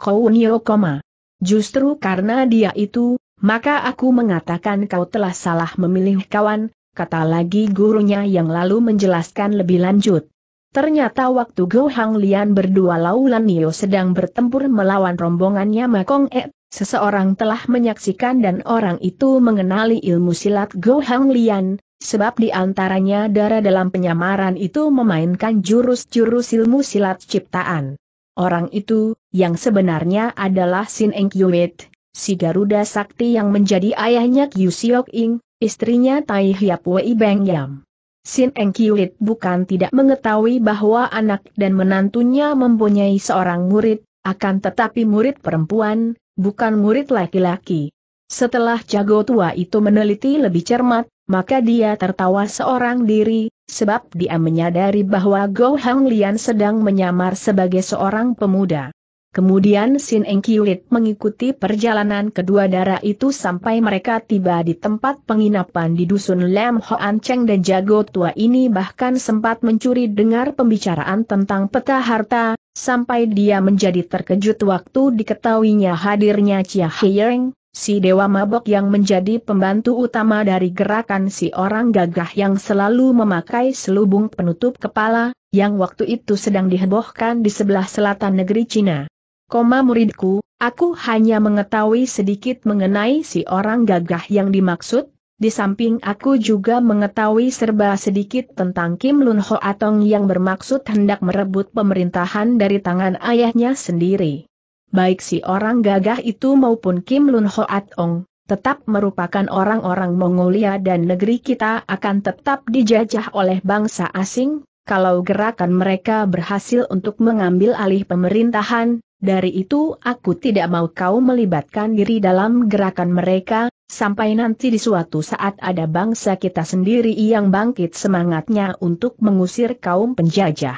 Kau Nio koma. Justru karena dia itu, maka aku mengatakan kau telah salah memilih kawan, kata lagi gurunya yang lalu menjelaskan lebih lanjut. Ternyata waktu Go Hang Lian berdua Laulan Nio sedang bertempur melawan rombongannya Makong E, seseorang telah menyaksikan dan orang itu mengenali ilmu silat Go Hang Lian, sebab di antaranya darah dalam penyamaran itu memainkan jurus-jurus ilmu silat ciptaan. Orang itu, yang sebenarnya adalah Sin Eng Yuit, si Garuda Sakti yang menjadi ayahnya Kyu Siok Ing, istrinya Tai Hiap Wei Beng Yam. Sin Eng Kiulit bukan tidak mengetahui bahwa anak dan menantunya mempunyai seorang murid, akan tetapi murid perempuan, bukan murid laki-laki. Setelah jago tua itu meneliti lebih cermat, maka dia tertawa seorang diri, sebab dia menyadari bahwa Go Hang Lian sedang menyamar sebagai seorang pemuda. Kemudian Sin Eng Kiulit mengikuti perjalanan kedua darah itu sampai mereka tiba di tempat penginapan di dusun Lam Hoan Cheng dan Jago Tua ini bahkan sempat mencuri dengar pembicaraan tentang peta harta, sampai dia menjadi terkejut waktu diketahuinya hadirnya Chia Heyeng, si dewa mabok yang menjadi pembantu utama dari gerakan si orang gagah yang selalu memakai selubung penutup kepala, yang waktu itu sedang dihebohkan di sebelah selatan negeri Cina koma muridku, aku hanya mengetahui sedikit mengenai si orang gagah yang dimaksud, di samping aku juga mengetahui serba sedikit tentang Kim Lun Ho Atong yang bermaksud hendak merebut pemerintahan dari tangan ayahnya sendiri. Baik si orang gagah itu maupun Kim Lun Ho Atong, tetap merupakan orang-orang Mongolia dan negeri kita akan tetap dijajah oleh bangsa asing, kalau gerakan mereka berhasil untuk mengambil alih pemerintahan, dari itu aku tidak mau kau melibatkan diri dalam gerakan mereka, sampai nanti di suatu saat ada bangsa kita sendiri yang bangkit semangatnya untuk mengusir kaum penjajah.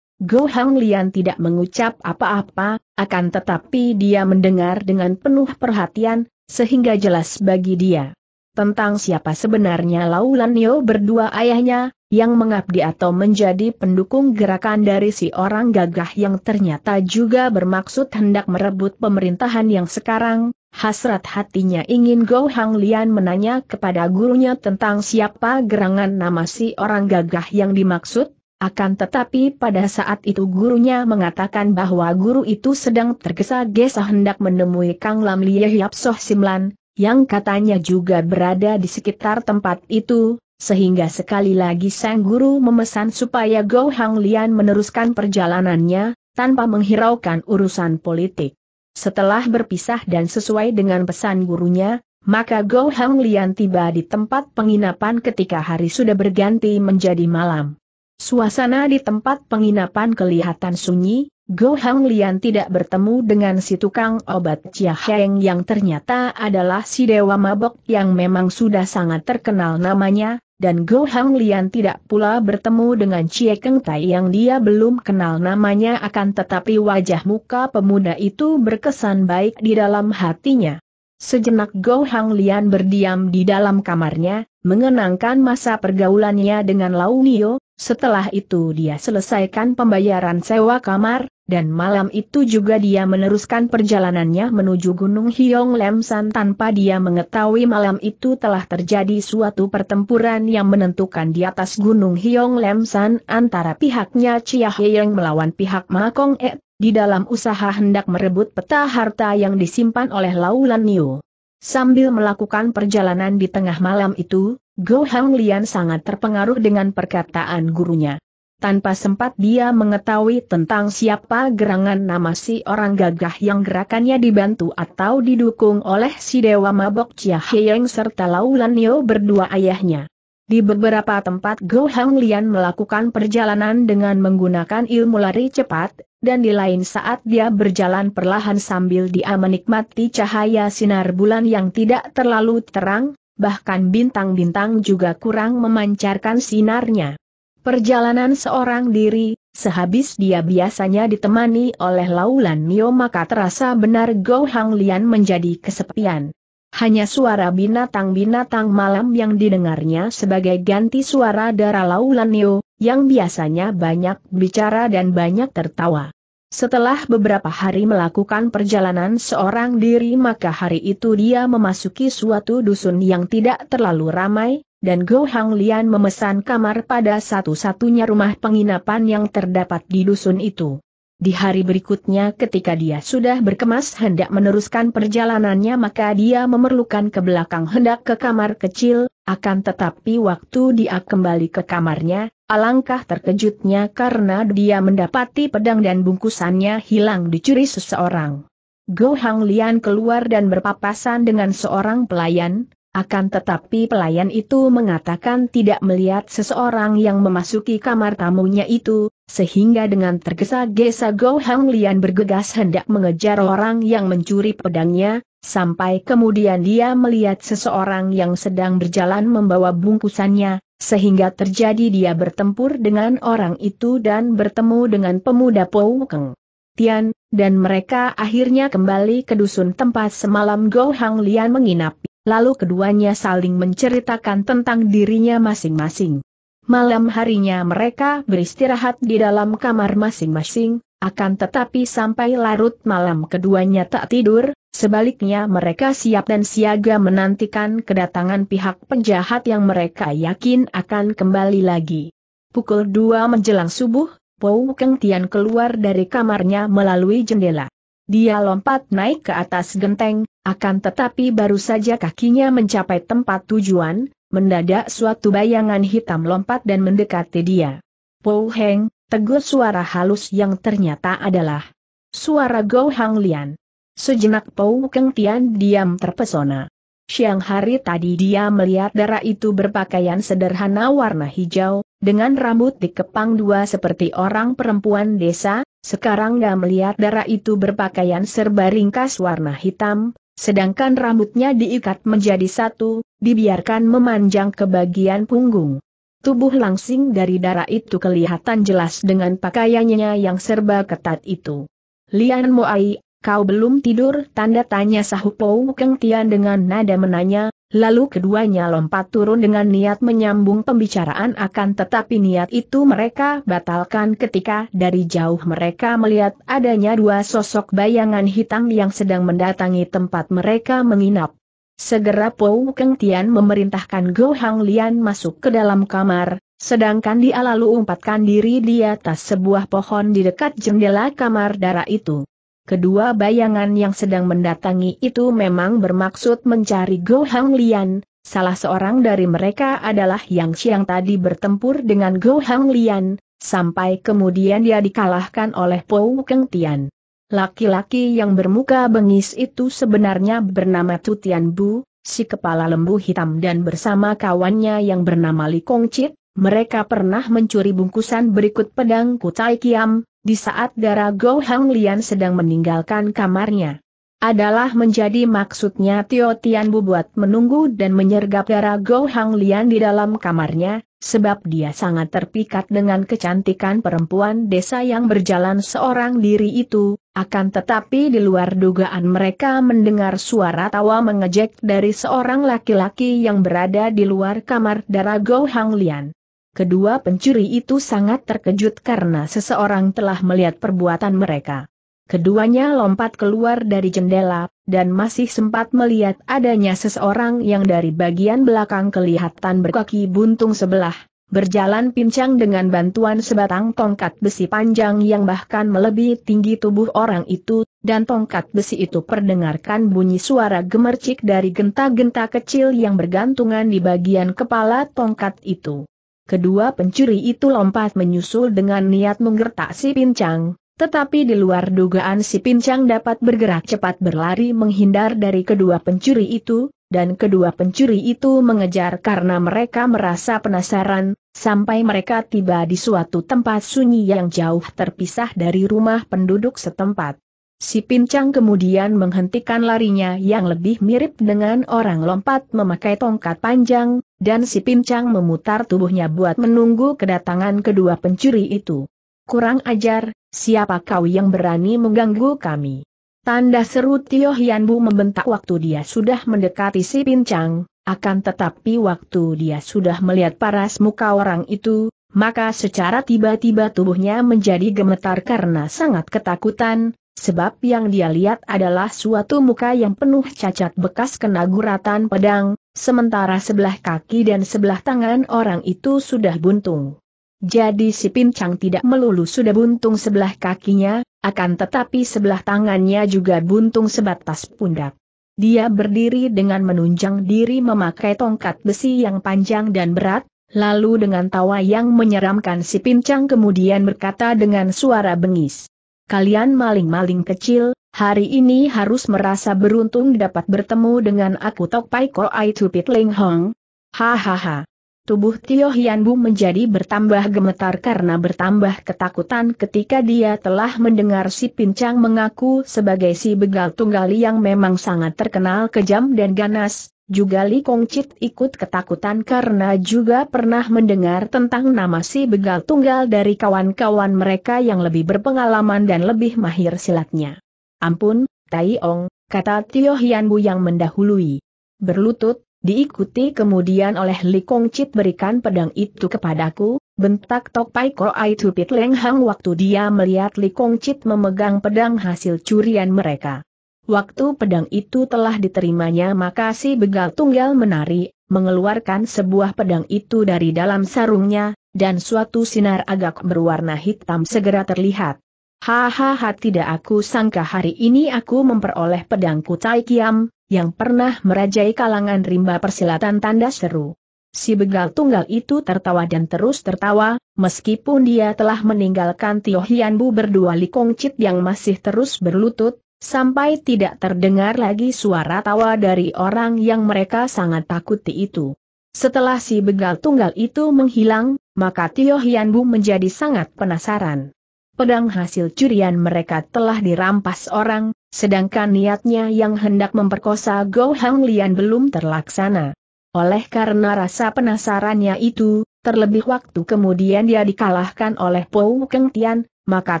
Go Hang Lian tidak mengucap apa-apa, akan tetapi dia mendengar dengan penuh perhatian, sehingga jelas bagi dia tentang siapa sebenarnya Laulan Nio berdua ayahnya, yang mengabdi atau menjadi pendukung gerakan dari si orang gagah yang ternyata juga bermaksud hendak merebut pemerintahan yang sekarang, hasrat hatinya ingin Go Hang Lian menanya kepada gurunya tentang siapa gerangan nama si orang gagah yang dimaksud, akan tetapi pada saat itu gurunya mengatakan bahwa guru itu sedang tergesa-gesa hendak menemui Kang Lam Lieh Yap Soh Simlan, yang katanya juga berada di sekitar tempat itu, sehingga sekali lagi Sang Guru memesan supaya Go Hang Lian meneruskan perjalanannya, tanpa menghiraukan urusan politik. Setelah berpisah dan sesuai dengan pesan gurunya, maka Go Hang Lian tiba di tempat penginapan ketika hari sudah berganti menjadi malam. Suasana di tempat penginapan kelihatan sunyi, Go Hang Lian tidak bertemu dengan si tukang obat Chia Heng yang ternyata adalah si dewa mabok yang memang sudah sangat terkenal namanya, dan Go Hang Lian tidak pula bertemu dengan Chie Keng Tai yang dia belum kenal namanya akan tetapi wajah muka pemuda itu berkesan baik di dalam hatinya. Sejenak Go Hang Lian berdiam di dalam kamarnya, mengenangkan masa pergaulannya dengan Lau Nio, setelah itu dia selesaikan pembayaran sewa kamar, dan malam itu juga dia meneruskan perjalanannya menuju Gunung Hiong Lemsan tanpa dia mengetahui malam itu telah terjadi suatu pertempuran yang menentukan di atas Gunung Hiong Lemsan antara pihaknya Chia Heyeng melawan pihak Makong E, di dalam usaha hendak merebut peta harta yang disimpan oleh Laulan Niu. Sambil melakukan perjalanan di tengah malam itu, Go Lian sangat terpengaruh dengan perkataan gurunya. Tanpa sempat dia mengetahui tentang siapa gerangan nama si orang gagah yang gerakannya dibantu atau didukung oleh si Dewa Mabok Chia Heyeng serta Laulan Nio berdua ayahnya. Di beberapa tempat Go Hang Lian melakukan perjalanan dengan menggunakan ilmu lari cepat, dan di lain saat dia berjalan perlahan sambil dia menikmati cahaya sinar bulan yang tidak terlalu terang, bahkan bintang-bintang juga kurang memancarkan sinarnya. Perjalanan seorang diri, sehabis dia biasanya ditemani oleh Laulan Nio maka terasa benar Go Hang Lian menjadi kesepian. Hanya suara binatang-binatang malam yang didengarnya sebagai ganti suara darah Laulan Nio, yang biasanya banyak bicara dan banyak tertawa. Setelah beberapa hari melakukan perjalanan seorang diri maka hari itu dia memasuki suatu dusun yang tidak terlalu ramai, dan Go Hang Lian memesan kamar pada satu-satunya rumah penginapan yang terdapat di dusun itu. Di hari berikutnya ketika dia sudah berkemas hendak meneruskan perjalanannya maka dia memerlukan ke belakang hendak ke kamar kecil, akan tetapi waktu dia kembali ke kamarnya, Alangkah terkejutnya karena dia mendapati pedang dan bungkusannya hilang dicuri seseorang. Go Hang Lian keluar dan berpapasan dengan seorang pelayan, akan tetapi pelayan itu mengatakan tidak melihat seseorang yang memasuki kamar tamunya itu, sehingga dengan tergesa-gesa Go Hang Lian bergegas hendak mengejar orang yang mencuri pedangnya, sampai kemudian dia melihat seseorang yang sedang berjalan membawa bungkusannya, sehingga terjadi dia bertempur dengan orang itu dan bertemu dengan pemuda Poukeng. Tian, dan mereka akhirnya kembali ke dusun tempat semalam Go Hang Lian menginap, lalu keduanya saling menceritakan tentang dirinya masing-masing. Malam harinya mereka beristirahat di dalam kamar masing-masing, akan tetapi sampai larut malam keduanya tak tidur, sebaliknya mereka siap dan siaga menantikan kedatangan pihak penjahat yang mereka yakin akan kembali lagi. Pukul 2 menjelang subuh, Pou Keng Tian keluar dari kamarnya melalui jendela. Dia lompat naik ke atas genteng, akan tetapi baru saja kakinya mencapai tempat tujuan, mendadak suatu bayangan hitam lompat dan mendekati dia. Pou Heng, Teguh suara halus yang ternyata adalah suara Go Hang Lian. Sejenak Pou Keng Tian diam terpesona. Siang hari tadi dia melihat darah itu berpakaian sederhana warna hijau, dengan rambut dikepang dua seperti orang perempuan desa, sekarang dia melihat darah itu berpakaian serba ringkas warna hitam, sedangkan rambutnya diikat menjadi satu, dibiarkan memanjang ke bagian punggung. Tubuh langsing dari darah itu kelihatan jelas dengan pakaiannya yang serba ketat itu. Lian Moai, kau belum tidur? Tanda tanya Sahu Pou Keng Tian dengan nada menanya, lalu keduanya lompat turun dengan niat menyambung pembicaraan akan tetapi niat itu mereka batalkan ketika dari jauh mereka melihat adanya dua sosok bayangan hitam yang sedang mendatangi tempat mereka menginap. Segera Pou Keng Tian memerintahkan Go Hang Lian masuk ke dalam kamar, sedangkan dia lalu umpatkan diri di atas sebuah pohon di dekat jendela kamar darah itu. Kedua bayangan yang sedang mendatangi itu memang bermaksud mencari Go Hang Lian, salah seorang dari mereka adalah Yang Xiang tadi bertempur dengan Go Hang Lian, sampai kemudian dia dikalahkan oleh Pou Keng Tian. Laki-laki yang bermuka bengis itu sebenarnya bernama Tutian Bu, si kepala lembu hitam dan bersama kawannya yang bernama Li Chit, mereka pernah mencuri bungkusan berikut pedang Kutai Kiam, di saat darah Go Hang Lian sedang meninggalkan kamarnya adalah menjadi maksudnya Tio Tian Bu buat menunggu dan menyergap darah Go Hang Lian di dalam kamarnya, sebab dia sangat terpikat dengan kecantikan perempuan desa yang berjalan seorang diri itu, akan tetapi di luar dugaan mereka mendengar suara tawa mengejek dari seorang laki-laki yang berada di luar kamar darah Go Hang Lian. Kedua pencuri itu sangat terkejut karena seseorang telah melihat perbuatan mereka. Keduanya lompat keluar dari jendela, dan masih sempat melihat adanya seseorang yang dari bagian belakang kelihatan berkaki buntung sebelah, berjalan pincang dengan bantuan sebatang tongkat besi panjang yang bahkan melebihi tinggi tubuh orang itu, dan tongkat besi itu perdengarkan bunyi suara gemercik dari genta-genta kecil yang bergantungan di bagian kepala tongkat itu. Kedua pencuri itu lompat menyusul dengan niat menggertak si pincang, tetapi di luar dugaan si pincang dapat bergerak cepat berlari menghindar dari kedua pencuri itu, dan kedua pencuri itu mengejar karena mereka merasa penasaran, sampai mereka tiba di suatu tempat sunyi yang jauh terpisah dari rumah penduduk setempat. Si pincang kemudian menghentikan larinya yang lebih mirip dengan orang lompat memakai tongkat panjang, dan si pincang memutar tubuhnya buat menunggu kedatangan kedua pencuri itu. Kurang ajar, Siapa kau yang berani mengganggu kami? Tanda seru Tio Hianbu membentak waktu dia sudah mendekati si pincang, akan tetapi waktu dia sudah melihat paras muka orang itu, maka secara tiba-tiba tubuhnya menjadi gemetar karena sangat ketakutan, sebab yang dia lihat adalah suatu muka yang penuh cacat bekas kena guratan pedang, sementara sebelah kaki dan sebelah tangan orang itu sudah buntung. Jadi si pincang tidak melulu sudah buntung sebelah kakinya, akan tetapi sebelah tangannya juga buntung sebatas pundak. Dia berdiri dengan menunjang diri memakai tongkat besi yang panjang dan berat, lalu dengan tawa yang menyeramkan si pincang kemudian berkata dengan suara bengis. Kalian maling-maling kecil, hari ini harus merasa beruntung dapat bertemu dengan aku Tok Pai Ai Tupit Ling Hong. Hahaha. Tubuh Tio Hianbu menjadi bertambah gemetar karena bertambah ketakutan ketika dia telah mendengar si pincang mengaku sebagai si begal tunggal yang memang sangat terkenal kejam dan ganas, juga Li Kongcit ikut ketakutan karena juga pernah mendengar tentang nama si begal tunggal dari kawan-kawan mereka yang lebih berpengalaman dan lebih mahir silatnya. Ampun, Tai Ong, kata Tio Hianbu yang mendahului. Berlutut, Diikuti kemudian oleh Li Kong Chit berikan pedang itu kepadaku, bentak Tok Pai Ko Ai Pit Leng Hang waktu dia melihat Li Kong Chit memegang pedang hasil curian mereka. Waktu pedang itu telah diterimanya maka si begal tunggal menari, mengeluarkan sebuah pedang itu dari dalam sarungnya, dan suatu sinar agak berwarna hitam segera terlihat. Hahaha tidak aku sangka hari ini aku memperoleh pedangku Tai Kiam, yang pernah merajai kalangan rimba persilatan tanda seru. Si begal tunggal itu tertawa dan terus tertawa, meskipun dia telah meninggalkan Tio Hianbu berdua Li Kongcit yang masih terus berlutut, sampai tidak terdengar lagi suara tawa dari orang yang mereka sangat takuti itu. Setelah si begal tunggal itu menghilang, maka Tio Hianbu menjadi sangat penasaran. Pedang hasil curian mereka telah dirampas orang, sedangkan niatnya yang hendak memperkosa Go Hang Lian belum terlaksana. Oleh karena rasa penasarannya itu, terlebih waktu kemudian dia dikalahkan oleh Po Keng Tian, maka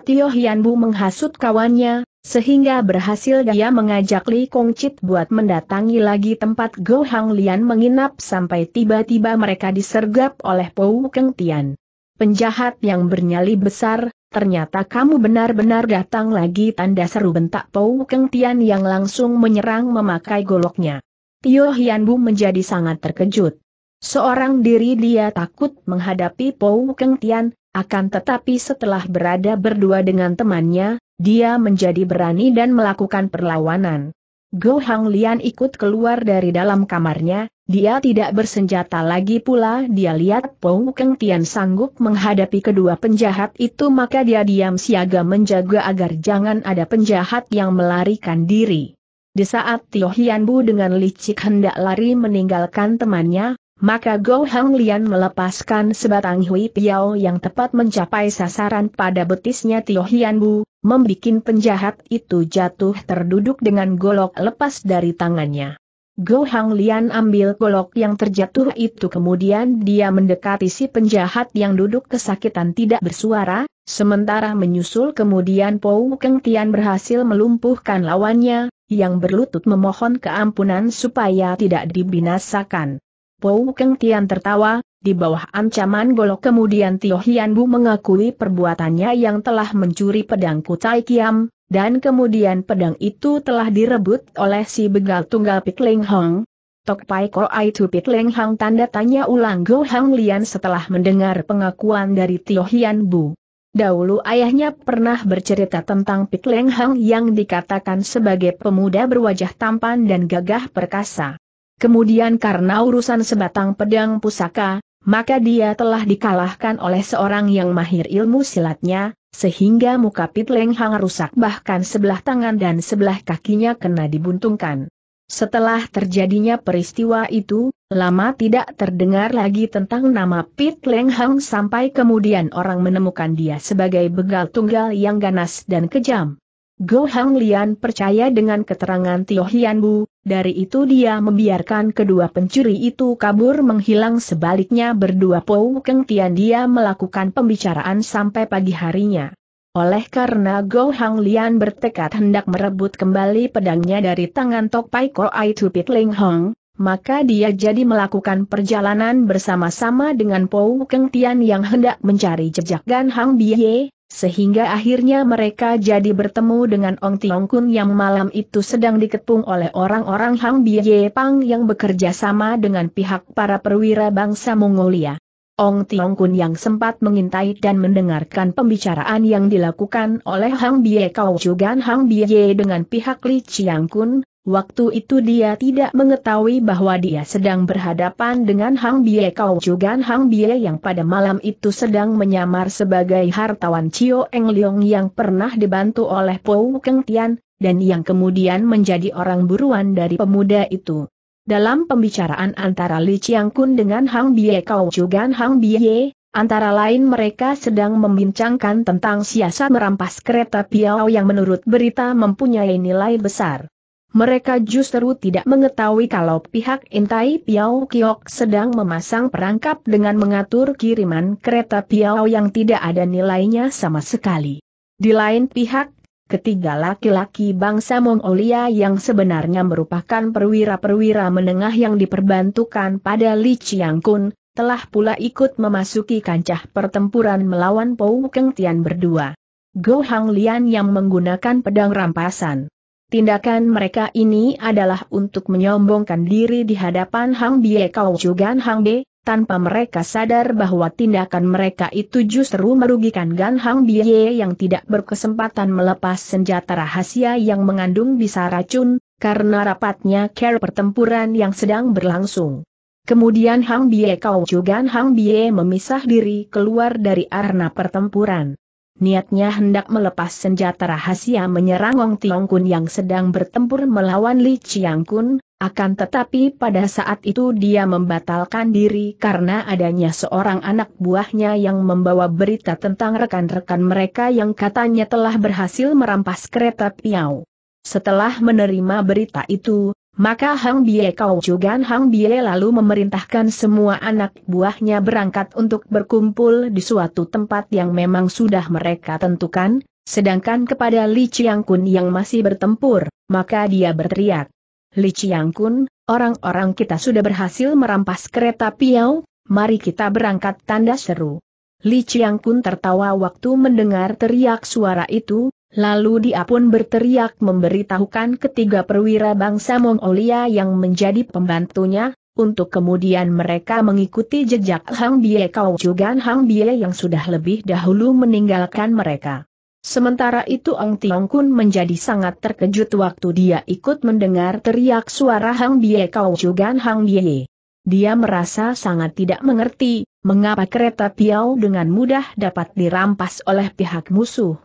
Tio Hian Bu menghasut kawannya, sehingga berhasil dia mengajak Li Kong Chit buat mendatangi lagi tempat Go Hang Lian menginap sampai tiba-tiba mereka disergap oleh Po Keng Tian. Penjahat yang bernyali besar, ternyata kamu benar-benar datang lagi tanda seru bentak Pou Keng Tian yang langsung menyerang memakai goloknya. Tio Bu menjadi sangat terkejut. Seorang diri dia takut menghadapi Pou Keng Tian, akan tetapi setelah berada berdua dengan temannya, dia menjadi berani dan melakukan perlawanan. Go Hang Lian ikut keluar dari dalam kamarnya, dia tidak bersenjata lagi pula dia lihat Pou Keng Tian sanggup menghadapi kedua penjahat itu maka dia diam siaga menjaga agar jangan ada penjahat yang melarikan diri. Di saat Tio Hian Bu dengan licik hendak lari meninggalkan temannya, maka Go Hang Lian melepaskan sebatang Hui Piao yang tepat mencapai sasaran pada betisnya Tio Hian Bu, membuat penjahat itu jatuh terduduk dengan golok lepas dari tangannya. Go Hang Lian ambil golok yang terjatuh itu kemudian dia mendekati si penjahat yang duduk kesakitan tidak bersuara, sementara menyusul kemudian Po Keng Tian berhasil melumpuhkan lawannya, yang berlutut memohon keampunan supaya tidak dibinasakan. Po Keng Tian tertawa, di bawah ancaman golok kemudian Tio Hian Bu mengakui perbuatannya yang telah mencuri pedang Kutai Kiam, dan kemudian pedang itu telah direbut oleh si begal tunggal Leng Hong. Tok Pai Ai Tu Leng Hong tanda tanya ulang Go Hang Lian setelah mendengar pengakuan dari Tio Hian Bu. Dahulu ayahnya pernah bercerita tentang Leng Hong yang dikatakan sebagai pemuda berwajah tampan dan gagah perkasa. Kemudian karena urusan sebatang pedang pusaka, maka dia telah dikalahkan oleh seorang yang mahir ilmu silatnya, sehingga muka Pitleng Hang rusak bahkan sebelah tangan dan sebelah kakinya kena dibuntungkan. Setelah terjadinya peristiwa itu, lama tidak terdengar lagi tentang nama Pit Leng Hang sampai kemudian orang menemukan dia sebagai begal tunggal yang ganas dan kejam. Go Hang Lian percaya dengan keterangan Tio Hian Bu, dari itu dia membiarkan kedua pencuri itu kabur menghilang sebaliknya berdua Wu Keng Tian dia melakukan pembicaraan sampai pagi harinya. Oleh karena Go Hang Lian bertekad hendak merebut kembali pedangnya dari tangan Tok Pai Ko Ai Pit Ling Hong, maka dia jadi melakukan perjalanan bersama-sama dengan Wu Keng Tian yang hendak mencari jejak Gan Hang Biye, sehingga akhirnya mereka jadi bertemu dengan Ong Tiong Kun yang malam itu sedang diketung oleh orang-orang Hang Bie Pang yang bekerja sama dengan pihak para perwira bangsa Mongolia. Ong Tiong Kun yang sempat mengintai dan mendengarkan pembicaraan yang dilakukan oleh Hang Bie Kau Jugan Hang Bie dengan pihak Li Chiang Kun, Waktu itu dia tidak mengetahui bahwa dia sedang berhadapan dengan Hang Bie Kau juga Hang Bie yang pada malam itu sedang menyamar sebagai hartawan Cio Eng Leong yang pernah dibantu oleh Po Keng Tian, dan yang kemudian menjadi orang buruan dari pemuda itu. Dalam pembicaraan antara Li Chiang Kun dengan Hang Bie Kau juga Hang Bie, Antara lain mereka sedang membincangkan tentang siasat merampas kereta Piao yang menurut berita mempunyai nilai besar mereka justru tidak mengetahui kalau pihak Intai Piao Kiok sedang memasang perangkap dengan mengatur kiriman kereta Piao yang tidak ada nilainya sama sekali. Di lain pihak, ketiga laki-laki bangsa Mongolia yang sebenarnya merupakan perwira-perwira menengah yang diperbantukan pada Li Chiang Kun, telah pula ikut memasuki kancah pertempuran melawan Pou Keng Tian berdua. Go Hang Lian yang menggunakan pedang rampasan Tindakan mereka ini adalah untuk menyombongkan diri di hadapan Hang Bie Kau Jugan Hang Be, tanpa mereka sadar bahwa tindakan mereka itu justru merugikan Gan Hang Bie yang tidak berkesempatan melepas senjata rahasia yang mengandung bisa racun, karena rapatnya care pertempuran yang sedang berlangsung. Kemudian Hang Bie Kau Jugan Hang Bie memisah diri keluar dari arena pertempuran niatnya hendak melepas senjata rahasia menyerang Wong Tiong Kun yang sedang bertempur melawan Li Chiang Kun, akan tetapi pada saat itu dia membatalkan diri karena adanya seorang anak buahnya yang membawa berita tentang rekan-rekan mereka yang katanya telah berhasil merampas kereta Piau. Setelah menerima berita itu, maka Hang Bie Kau juga Hang Bie lalu memerintahkan semua anak buahnya berangkat untuk berkumpul di suatu tempat yang memang sudah mereka tentukan, sedangkan kepada Li Chiang Kun yang masih bertempur, maka dia berteriak. Li Chiang Kun, orang-orang kita sudah berhasil merampas kereta Piau, mari kita berangkat tanda seru. Li Chiang Kun tertawa waktu mendengar teriak suara itu, Lalu dia pun berteriak memberitahukan ketiga perwira bangsa Mongolia yang menjadi pembantunya, untuk kemudian mereka mengikuti jejak Hang Bie Kau Jugan Hang Bie yang sudah lebih dahulu meninggalkan mereka. Sementara itu Ang Tiong Kun menjadi sangat terkejut waktu dia ikut mendengar teriak suara Hang Bie Kau Jugan Hang Bie. Dia merasa sangat tidak mengerti, mengapa kereta Piau dengan mudah dapat dirampas oleh pihak musuh.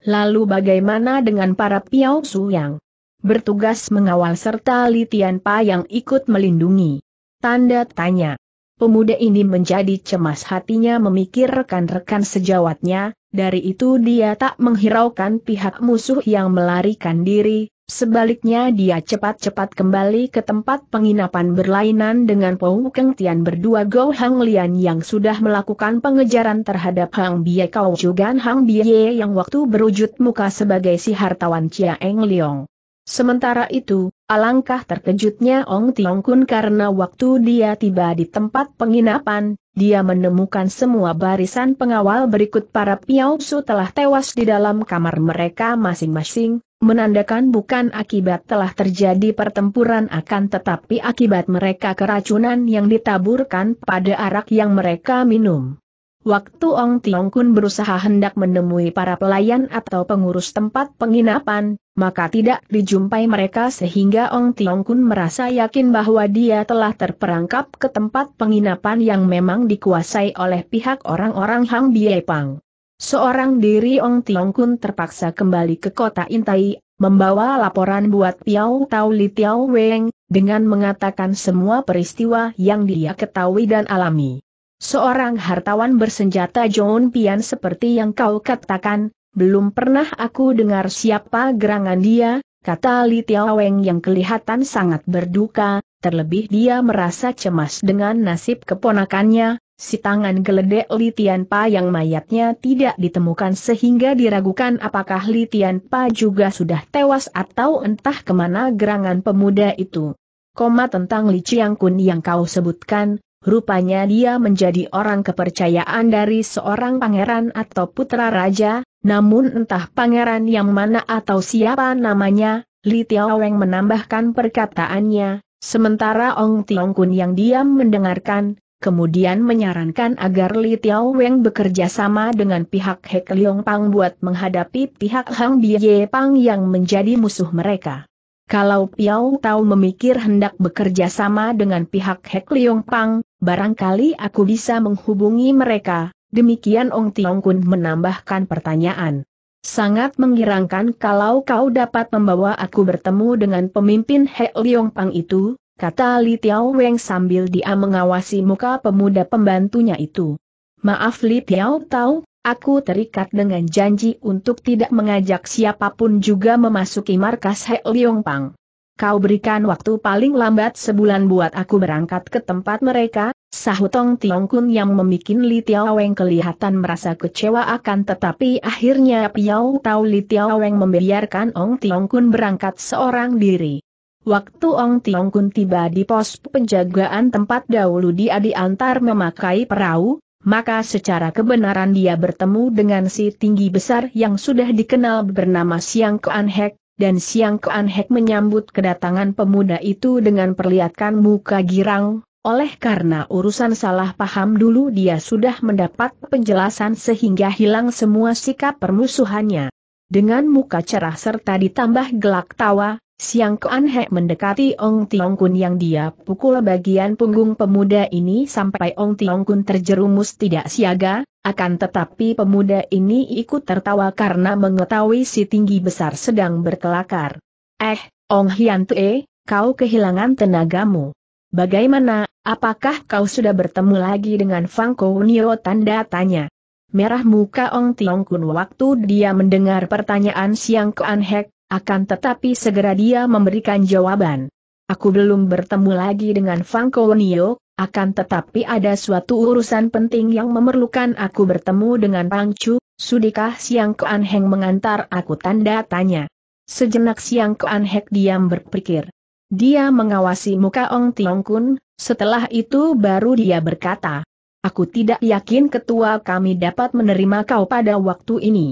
Lalu bagaimana dengan para Piao Su yang bertugas mengawal serta Li Tianpa yang ikut melindungi? Tanda tanya. Pemuda ini menjadi cemas hatinya memikirkan rekan sejawatnya, dari itu dia tak menghiraukan pihak musuh yang melarikan diri, Sebaliknya dia cepat-cepat kembali ke tempat penginapan berlainan dengan Pou Keng Tian berdua Go Hang Lian yang sudah melakukan pengejaran terhadap Hang Bie Kau juga Hang Bie yang waktu berwujud muka sebagai si hartawan Chia Eng Leong. Sementara itu, alangkah terkejutnya Ong Tiong Kun karena waktu dia tiba di tempat penginapan, dia menemukan semua barisan pengawal berikut para Su telah tewas di dalam kamar mereka masing-masing, menandakan bukan akibat telah terjadi pertempuran akan tetapi akibat mereka keracunan yang ditaburkan pada arak yang mereka minum. Waktu Ong Tiong Kun berusaha hendak menemui para pelayan atau pengurus tempat penginapan, maka tidak dijumpai mereka sehingga Ong Tiong Kun merasa yakin bahwa dia telah terperangkap ke tempat penginapan yang memang dikuasai oleh pihak orang-orang Hang Biepang. Seorang diri Ong Tiong Kun terpaksa kembali ke kota Intai, membawa laporan buat Piao Tau Li Tiao Weng, dengan mengatakan semua peristiwa yang dia ketahui dan alami. Seorang hartawan bersenjata John Pian seperti yang kau katakan, belum pernah aku dengar siapa gerangan dia, kata Li Tiao Weng yang kelihatan sangat berduka, terlebih dia merasa cemas dengan nasib keponakannya, si tangan geledek Li Tianpa yang mayatnya tidak ditemukan sehingga diragukan apakah Li Tianpa juga sudah tewas atau entah kemana gerangan pemuda itu. Koma tentang Li Chiangkun yang kau sebutkan, rupanya dia menjadi orang kepercayaan dari seorang pangeran atau putra raja, namun entah pangeran yang mana atau siapa namanya, Li Tiaweng menambahkan perkataannya, sementara Ong Tiongkun yang diam mendengarkan, kemudian menyarankan agar Li Tiao Weng bekerja sama dengan pihak Hek Leong Pang buat menghadapi pihak Hang Biye Pang yang menjadi musuh mereka. Kalau Piao Tao memikir hendak bekerja sama dengan pihak Hek Leong Pang, barangkali aku bisa menghubungi mereka, demikian Ong Tiong Kun menambahkan pertanyaan. Sangat mengirangkan kalau kau dapat membawa aku bertemu dengan pemimpin Hek Leong Pang itu, kata Li Tiao Weng sambil dia mengawasi muka pemuda pembantunya itu. Maaf Li Tiao tahu, aku terikat dengan janji untuk tidak mengajak siapapun juga memasuki markas He Liong Pang. Kau berikan waktu paling lambat sebulan buat aku berangkat ke tempat mereka, sahutong Tiong Kun yang memikin Li Tiao Weng kelihatan merasa kecewa akan tetapi akhirnya Piao tahu Li Tiao Weng membiarkan Ong Tiong Kun berangkat seorang diri. Waktu Ong Tiong Kun tiba di pos penjagaan tempat dahulu dia diantar memakai perahu, maka secara kebenaran dia bertemu dengan si tinggi besar yang sudah dikenal bernama Siang Kuan Hek, dan Siang Kuan Hek menyambut kedatangan pemuda itu dengan perlihatkan muka girang, oleh karena urusan salah paham dulu dia sudah mendapat penjelasan sehingga hilang semua sikap permusuhannya. Dengan muka cerah serta ditambah gelak tawa, Siang Kuan Hek mendekati Ong Tiong Kun yang dia pukul bagian punggung pemuda ini sampai Ong Tiong Kun terjerumus tidak siaga, akan tetapi pemuda ini ikut tertawa karena mengetahui si tinggi besar sedang berkelakar. Eh, Ong Hian Tue, kau kehilangan tenagamu. Bagaimana, apakah kau sudah bertemu lagi dengan Fang Kounio tanda tanya? Merah muka Ong Tiong Kun waktu dia mendengar pertanyaan Siang Kuan Hek, akan tetapi segera dia memberikan jawaban. Aku belum bertemu lagi dengan Fang Kowenio, akan tetapi ada suatu urusan penting yang memerlukan aku bertemu dengan Pang Chu, sudikah Siang Kuan Heng mengantar aku tanda tanya. Sejenak Siang Kuan Heng diam berpikir. Dia mengawasi muka Ong Tiong Kun, setelah itu baru dia berkata, Aku tidak yakin ketua kami dapat menerima kau pada waktu ini.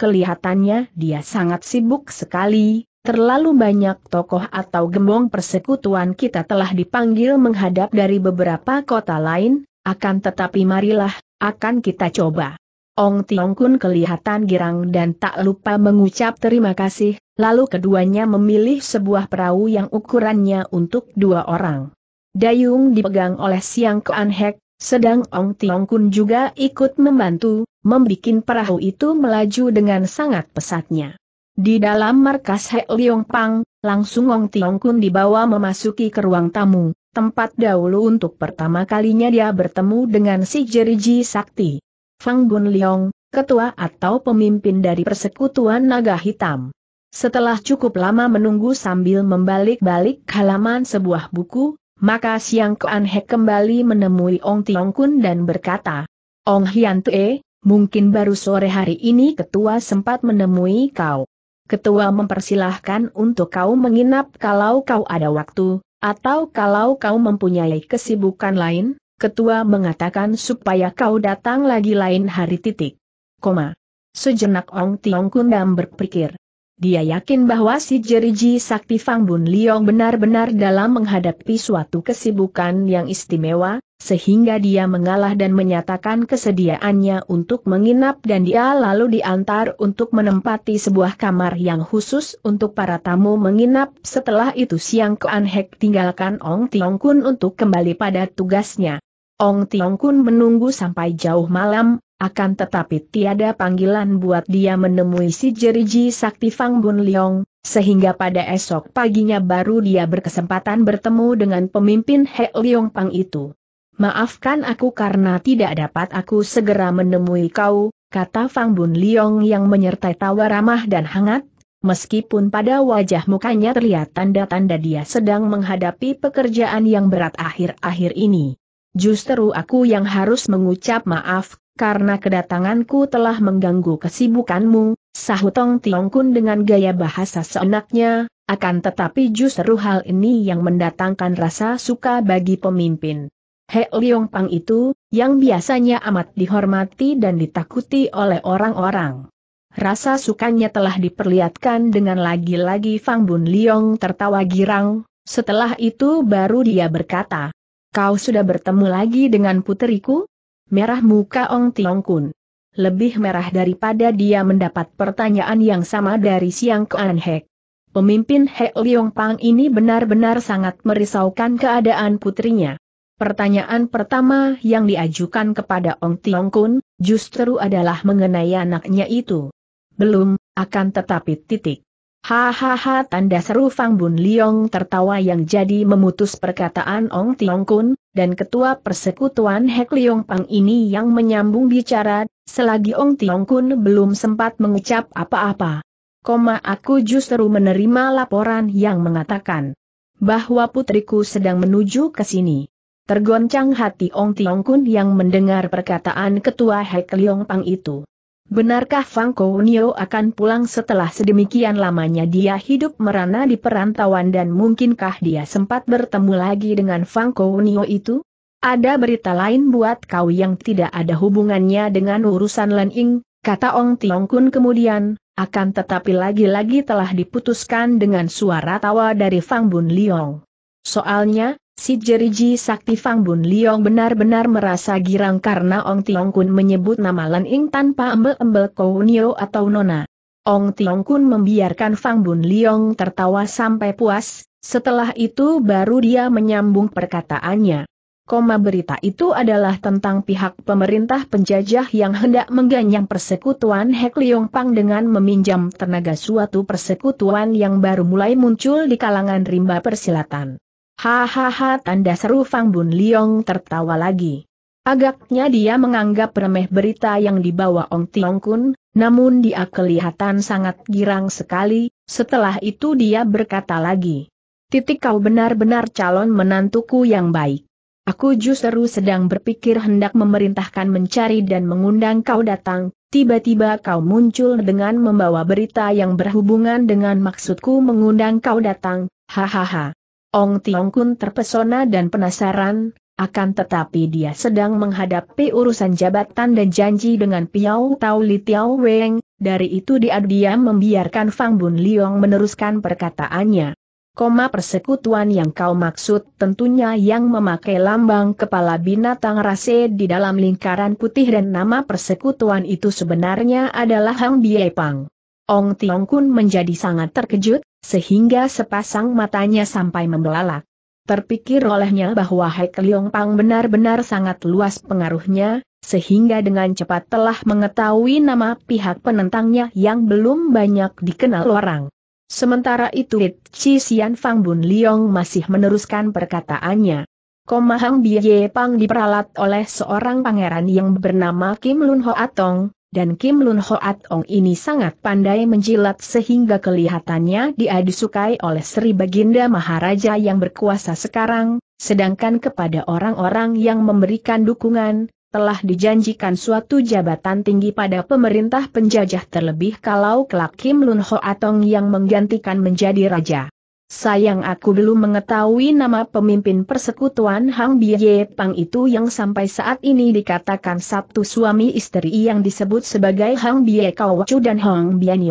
Kelihatannya dia sangat sibuk sekali, terlalu banyak tokoh atau gembong persekutuan kita telah dipanggil menghadap dari beberapa kota lain, akan tetapi marilah, akan kita coba. Ong Tiong Kun kelihatan girang dan tak lupa mengucap terima kasih, lalu keduanya memilih sebuah perahu yang ukurannya untuk dua orang. Dayung dipegang oleh Siang Kuan Hek, sedang Ong Tiong Kun juga ikut membantu, membikin perahu itu melaju dengan sangat pesatnya. Di dalam markas He Leong Pang, langsung Ong Tiong Kun dibawa memasuki ke ruang tamu, tempat dahulu untuk pertama kalinya dia bertemu dengan si Jeriji Sakti. Fang Gun Leong, ketua atau pemimpin dari persekutuan naga hitam. Setelah cukup lama menunggu sambil membalik-balik halaman sebuah buku, maka Siang Kuan He kembali menemui Ong Tiong Kun dan berkata, Ong Hian Tue, Mungkin baru sore hari ini ketua sempat menemui kau. Ketua mempersilahkan untuk kau menginap kalau kau ada waktu, atau kalau kau mempunyai kesibukan lain, ketua mengatakan supaya kau datang lagi lain hari titik. Koma. Sejenak Ong Tiong Kundam berpikir. Dia yakin bahwa si Jeriji Sakti Fang Bun Liong benar-benar dalam menghadapi suatu kesibukan yang istimewa, sehingga dia mengalah dan menyatakan kesediaannya untuk menginap dan dia lalu diantar untuk menempati sebuah kamar yang khusus untuk para tamu menginap. Setelah itu Siang Kuan Hek tinggalkan Ong Tiong Kun untuk kembali pada tugasnya. Ong Tiong Kun menunggu sampai jauh malam, akan tetapi tiada panggilan buat dia menemui si Jeriji Sakti Fang Bun Leong, sehingga pada esok paginya baru dia berkesempatan bertemu dengan pemimpin He Leong Pang itu. Maafkan aku karena tidak dapat aku segera menemui kau, kata Fang Bun Liong yang menyertai tawa ramah dan hangat, meskipun pada wajah mukanya terlihat tanda-tanda dia sedang menghadapi pekerjaan yang berat akhir-akhir ini. Justru aku yang harus mengucap maaf, karena kedatanganku telah mengganggu kesibukanmu, sahut Tong Tiong Kun dengan gaya bahasa seenaknya, akan tetapi justru hal ini yang mendatangkan rasa suka bagi pemimpin. He Liyong Pang itu, yang biasanya amat dihormati dan ditakuti oleh orang-orang. Rasa sukanya telah diperlihatkan dengan lagi-lagi Fang Bun Liong tertawa girang, setelah itu baru dia berkata, Kau sudah bertemu lagi dengan puteriku? Merah muka Ong Tiong Kun. Lebih merah daripada dia mendapat pertanyaan yang sama dari Siang Kuan Hek. Pemimpin He Liyong Pang ini benar-benar sangat merisaukan keadaan putrinya. Pertanyaan pertama yang diajukan kepada Ong Tiong Kun, justru adalah mengenai anaknya itu. Belum, akan tetapi titik. Hahaha tanda seru Fang Bun Liong tertawa yang jadi memutus perkataan Ong Tiong Kun, dan ketua persekutuan Hek Liong Pang ini yang menyambung bicara, selagi Ong Tiong Kun belum sempat mengucap apa-apa. Koma aku justru menerima laporan yang mengatakan bahwa putriku sedang menuju ke sini. Tergoncang hati Ong Tiong Kun yang mendengar perkataan ketua Hek Leong Pang itu. Benarkah Fang Nio akan pulang setelah sedemikian lamanya dia hidup merana di perantauan dan mungkinkah dia sempat bertemu lagi dengan Fang Nio itu? Ada berita lain buat kau yang tidak ada hubungannya dengan urusan Len Ying, kata Ong Tiong Kun kemudian, akan tetapi lagi-lagi telah diputuskan dengan suara tawa dari Fang Bun Liong. Soalnya, Si Jeriji Sakti Fang Bun Liong benar-benar merasa girang karena Ong Tiong Kun menyebut nama Lan Ing tanpa embel-embel Nio atau Nona. Ong Tiong Kun membiarkan Fang Bun Liong tertawa sampai puas, setelah itu baru dia menyambung perkataannya. Koma berita itu adalah tentang pihak pemerintah penjajah yang hendak mengganyang persekutuan Hek Liong Pang dengan meminjam tenaga suatu persekutuan yang baru mulai muncul di kalangan rimba persilatan. Hahaha tanda seru Fang Bun Liong tertawa lagi. Agaknya dia menganggap remeh berita yang dibawa Ong Tiong Kun, namun dia kelihatan sangat girang sekali, setelah itu dia berkata lagi. Titik kau benar-benar calon menantuku yang baik. Aku justru sedang berpikir hendak memerintahkan mencari dan mengundang kau datang, tiba-tiba kau muncul dengan membawa berita yang berhubungan dengan maksudku mengundang kau datang, hahaha. Ong Tiong Kun terpesona dan penasaran, akan tetapi dia sedang menghadapi urusan jabatan dan janji dengan Piao Tau Li Tiao Weng, dari itu dia diam membiarkan Fang Bun Liong meneruskan perkataannya. Koma persekutuan yang kau maksud tentunya yang memakai lambang kepala binatang rase di dalam lingkaran putih dan nama persekutuan itu sebenarnya adalah Hang Bie Pang. Ong Tiong Kun menjadi sangat terkejut, sehingga sepasang matanya sampai membelalak. Terpikir olehnya bahwa Hek Leong Pang benar-benar sangat luas pengaruhnya, sehingga dengan cepat telah mengetahui nama pihak penentangnya yang belum banyak dikenal orang. Sementara itu Chi Sian Fang Bun Liong masih meneruskan perkataannya. Komahang Biye Pang diperalat oleh seorang pangeran yang bernama Kim Lun Ho Atong, dan Kim Lun Hoat Ong ini sangat pandai menjilat sehingga kelihatannya dia disukai oleh Sri Baginda Maharaja yang berkuasa sekarang, sedangkan kepada orang-orang yang memberikan dukungan, telah dijanjikan suatu jabatan tinggi pada pemerintah penjajah terlebih kalau kelak Kim Lun Ho Atong yang menggantikan menjadi raja. Sayang aku belum mengetahui nama pemimpin persekutuan Hang Biye Pang itu yang sampai saat ini dikatakan Sabtu suami istri yang disebut sebagai Hang Biye Kawacu dan Hang Bian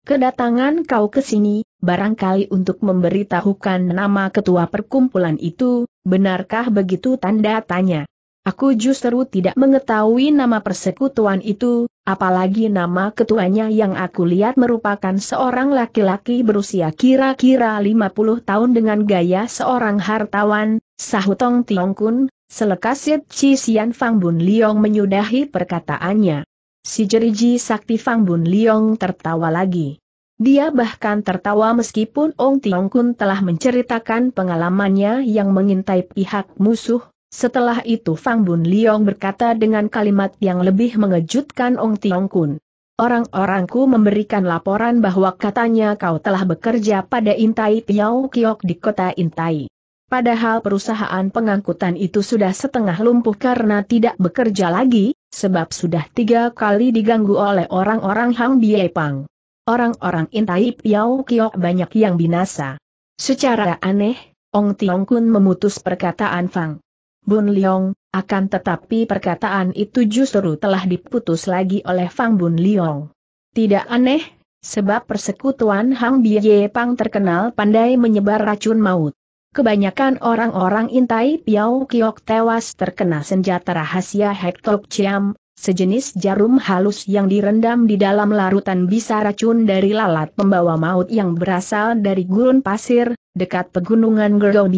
Kedatangan kau ke sini, barangkali untuk memberitahukan nama ketua perkumpulan itu, benarkah begitu tanda tanya? Aku justru tidak mengetahui nama persekutuan itu, apalagi nama ketuanya yang aku lihat merupakan seorang laki-laki berusia kira-kira 50 tahun dengan gaya seorang hartawan, sahutong tiongkun, selekas Chi Sian Fang Bun Liong menyudahi perkataannya. Si jeriji sakti Fang Bun Liong tertawa lagi. Dia bahkan tertawa meskipun Ong Tiongkun telah menceritakan pengalamannya yang mengintai pihak musuh, setelah itu Fang Bun Liong berkata dengan kalimat yang lebih mengejutkan Ong Tiong Kun. Orang-orangku memberikan laporan bahwa katanya kau telah bekerja pada Intai Piau Kiok di kota Intai. Padahal perusahaan pengangkutan itu sudah setengah lumpuh karena tidak bekerja lagi, sebab sudah tiga kali diganggu oleh orang-orang Hang Bie Pang. Orang-orang Intai Piau Kiok banyak yang binasa. Secara aneh, Ong Tiong Kun memutus perkataan Fang. Bun Liong, akan tetapi perkataan itu justru telah diputus lagi oleh Fang Bun Liong. Tidak aneh, sebab persekutuan Hang Bie Pang terkenal pandai menyebar racun maut. Kebanyakan orang-orang intai Piao Kiok tewas terkena senjata rahasia Hektok Ciam, sejenis jarum halus yang direndam di dalam larutan bisa racun dari lalat pembawa maut yang berasal dari gurun pasir, dekat pegunungan Gergau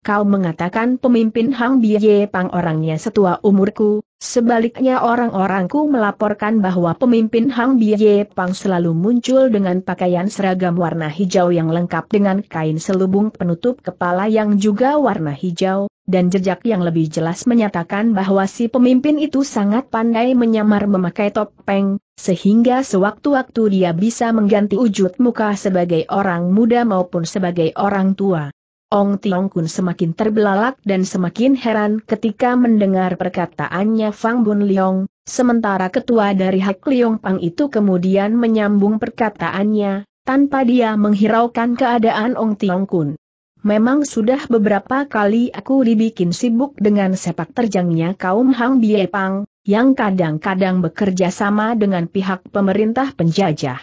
kau mengatakan pemimpin Hang Biye Pang orangnya setua umurku, sebaliknya orang-orangku melaporkan bahwa pemimpin Hang Biye Pang selalu muncul dengan pakaian seragam warna hijau yang lengkap dengan kain selubung penutup kepala yang juga warna hijau, dan jejak yang lebih jelas menyatakan bahwa si pemimpin itu sangat pandai menyamar memakai topeng, sehingga sewaktu-waktu dia bisa mengganti wujud muka sebagai orang muda maupun sebagai orang tua. Ong Tiong Kun semakin terbelalak dan semakin heran ketika mendengar perkataannya Fang Bun Liong, sementara ketua dari Hak Liong Pang itu kemudian menyambung perkataannya, tanpa dia menghiraukan keadaan Ong Tiong Kun. Memang sudah beberapa kali aku dibikin sibuk dengan sepak terjangnya kaum Hang Bie Pang, yang kadang-kadang bekerja sama dengan pihak pemerintah penjajah.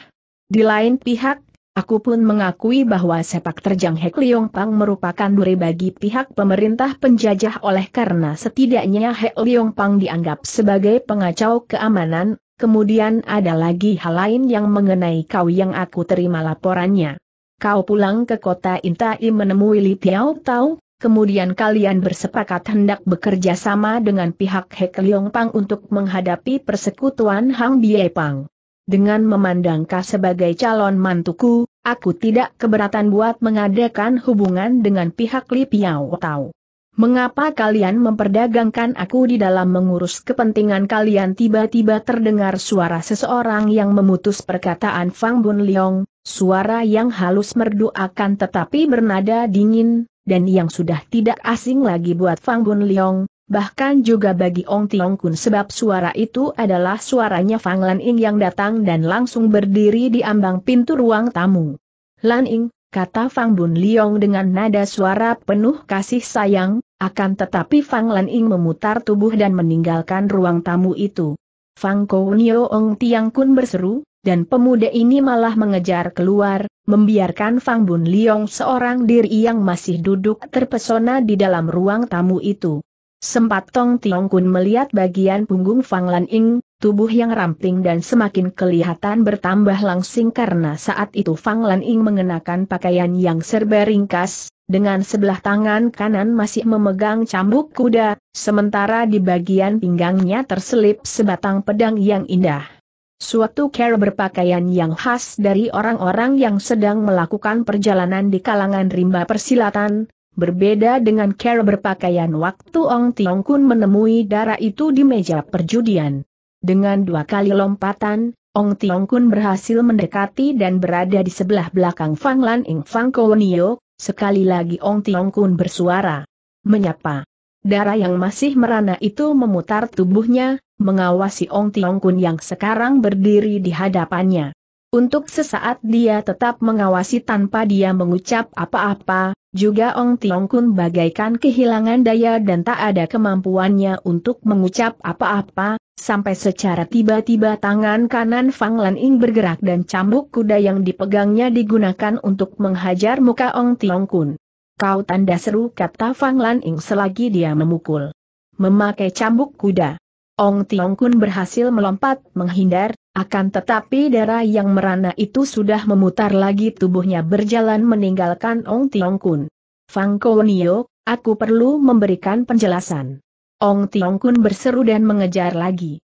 Di lain pihak, Aku pun mengakui bahwa sepak terjang Hek Leong Pang merupakan duri bagi pihak pemerintah penjajah oleh karena setidaknya Hek Leong Pang dianggap sebagai pengacau keamanan, kemudian ada lagi hal lain yang mengenai kau yang aku terima laporannya. Kau pulang ke kota Intai menemui Li Tiao Tao, kemudian kalian bersepakat hendak bekerja sama dengan pihak Hek Leong Pang untuk menghadapi persekutuan Hang Bie Pang dengan memandang kau sebagai calon mantuku, aku tidak keberatan buat mengadakan hubungan dengan pihak Li Piao Tau. Mengapa kalian memperdagangkan aku di dalam mengurus kepentingan kalian tiba-tiba terdengar suara seseorang yang memutus perkataan Fang Bun Leong, suara yang halus merdu akan tetapi bernada dingin, dan yang sudah tidak asing lagi buat Fang Bun Leong, bahkan juga bagi Ong Tiong Kun sebab suara itu adalah suaranya Fang Lan Ing yang datang dan langsung berdiri di ambang pintu ruang tamu. Lan Ing, kata Fang Bun Liong dengan nada suara penuh kasih sayang, akan tetapi Fang Lan Ing memutar tubuh dan meninggalkan ruang tamu itu. Fang Kounio Ong Tiang Kun berseru, dan pemuda ini malah mengejar keluar, membiarkan Fang Bun Liong seorang diri yang masih duduk terpesona di dalam ruang tamu itu. Sempat Tong Tiong Kun melihat bagian punggung Fang Lan Ying, tubuh yang ramping dan semakin kelihatan bertambah langsing karena saat itu Fang Lan Ying mengenakan pakaian yang serba ringkas, dengan sebelah tangan kanan masih memegang cambuk kuda, sementara di bagian pinggangnya terselip sebatang pedang yang indah. Suatu cara berpakaian yang khas dari orang-orang yang sedang melakukan perjalanan di kalangan rimba persilatan, Berbeda dengan cara berpakaian waktu Ong Tiong Kun menemui darah itu di meja perjudian. Dengan dua kali lompatan, Ong Tiong Kun berhasil mendekati dan berada di sebelah belakang Fang Lan Ing Fang Kowonio, sekali lagi Ong Tiong Kun bersuara. Menyapa. Darah yang masih merana itu memutar tubuhnya, mengawasi Ong Tiong Kun yang sekarang berdiri di hadapannya. Untuk sesaat dia tetap mengawasi tanpa dia mengucap apa-apa, juga Ong Tiong Kun bagaikan kehilangan daya dan tak ada kemampuannya untuk mengucap apa-apa, sampai secara tiba-tiba tangan kanan Fang Lan Ing bergerak dan cambuk kuda yang dipegangnya digunakan untuk menghajar muka Ong Tiong Kun. Kau tanda seru kata Fang Lan Ing selagi dia memukul. Memakai cambuk kuda. Ong Tiong Kun berhasil melompat menghindar, akan tetapi darah yang merana itu sudah memutar lagi tubuhnya berjalan meninggalkan Ong Tiong Kun. Fang Kownio, aku perlu memberikan penjelasan. Ong Tiong Kun berseru dan mengejar lagi.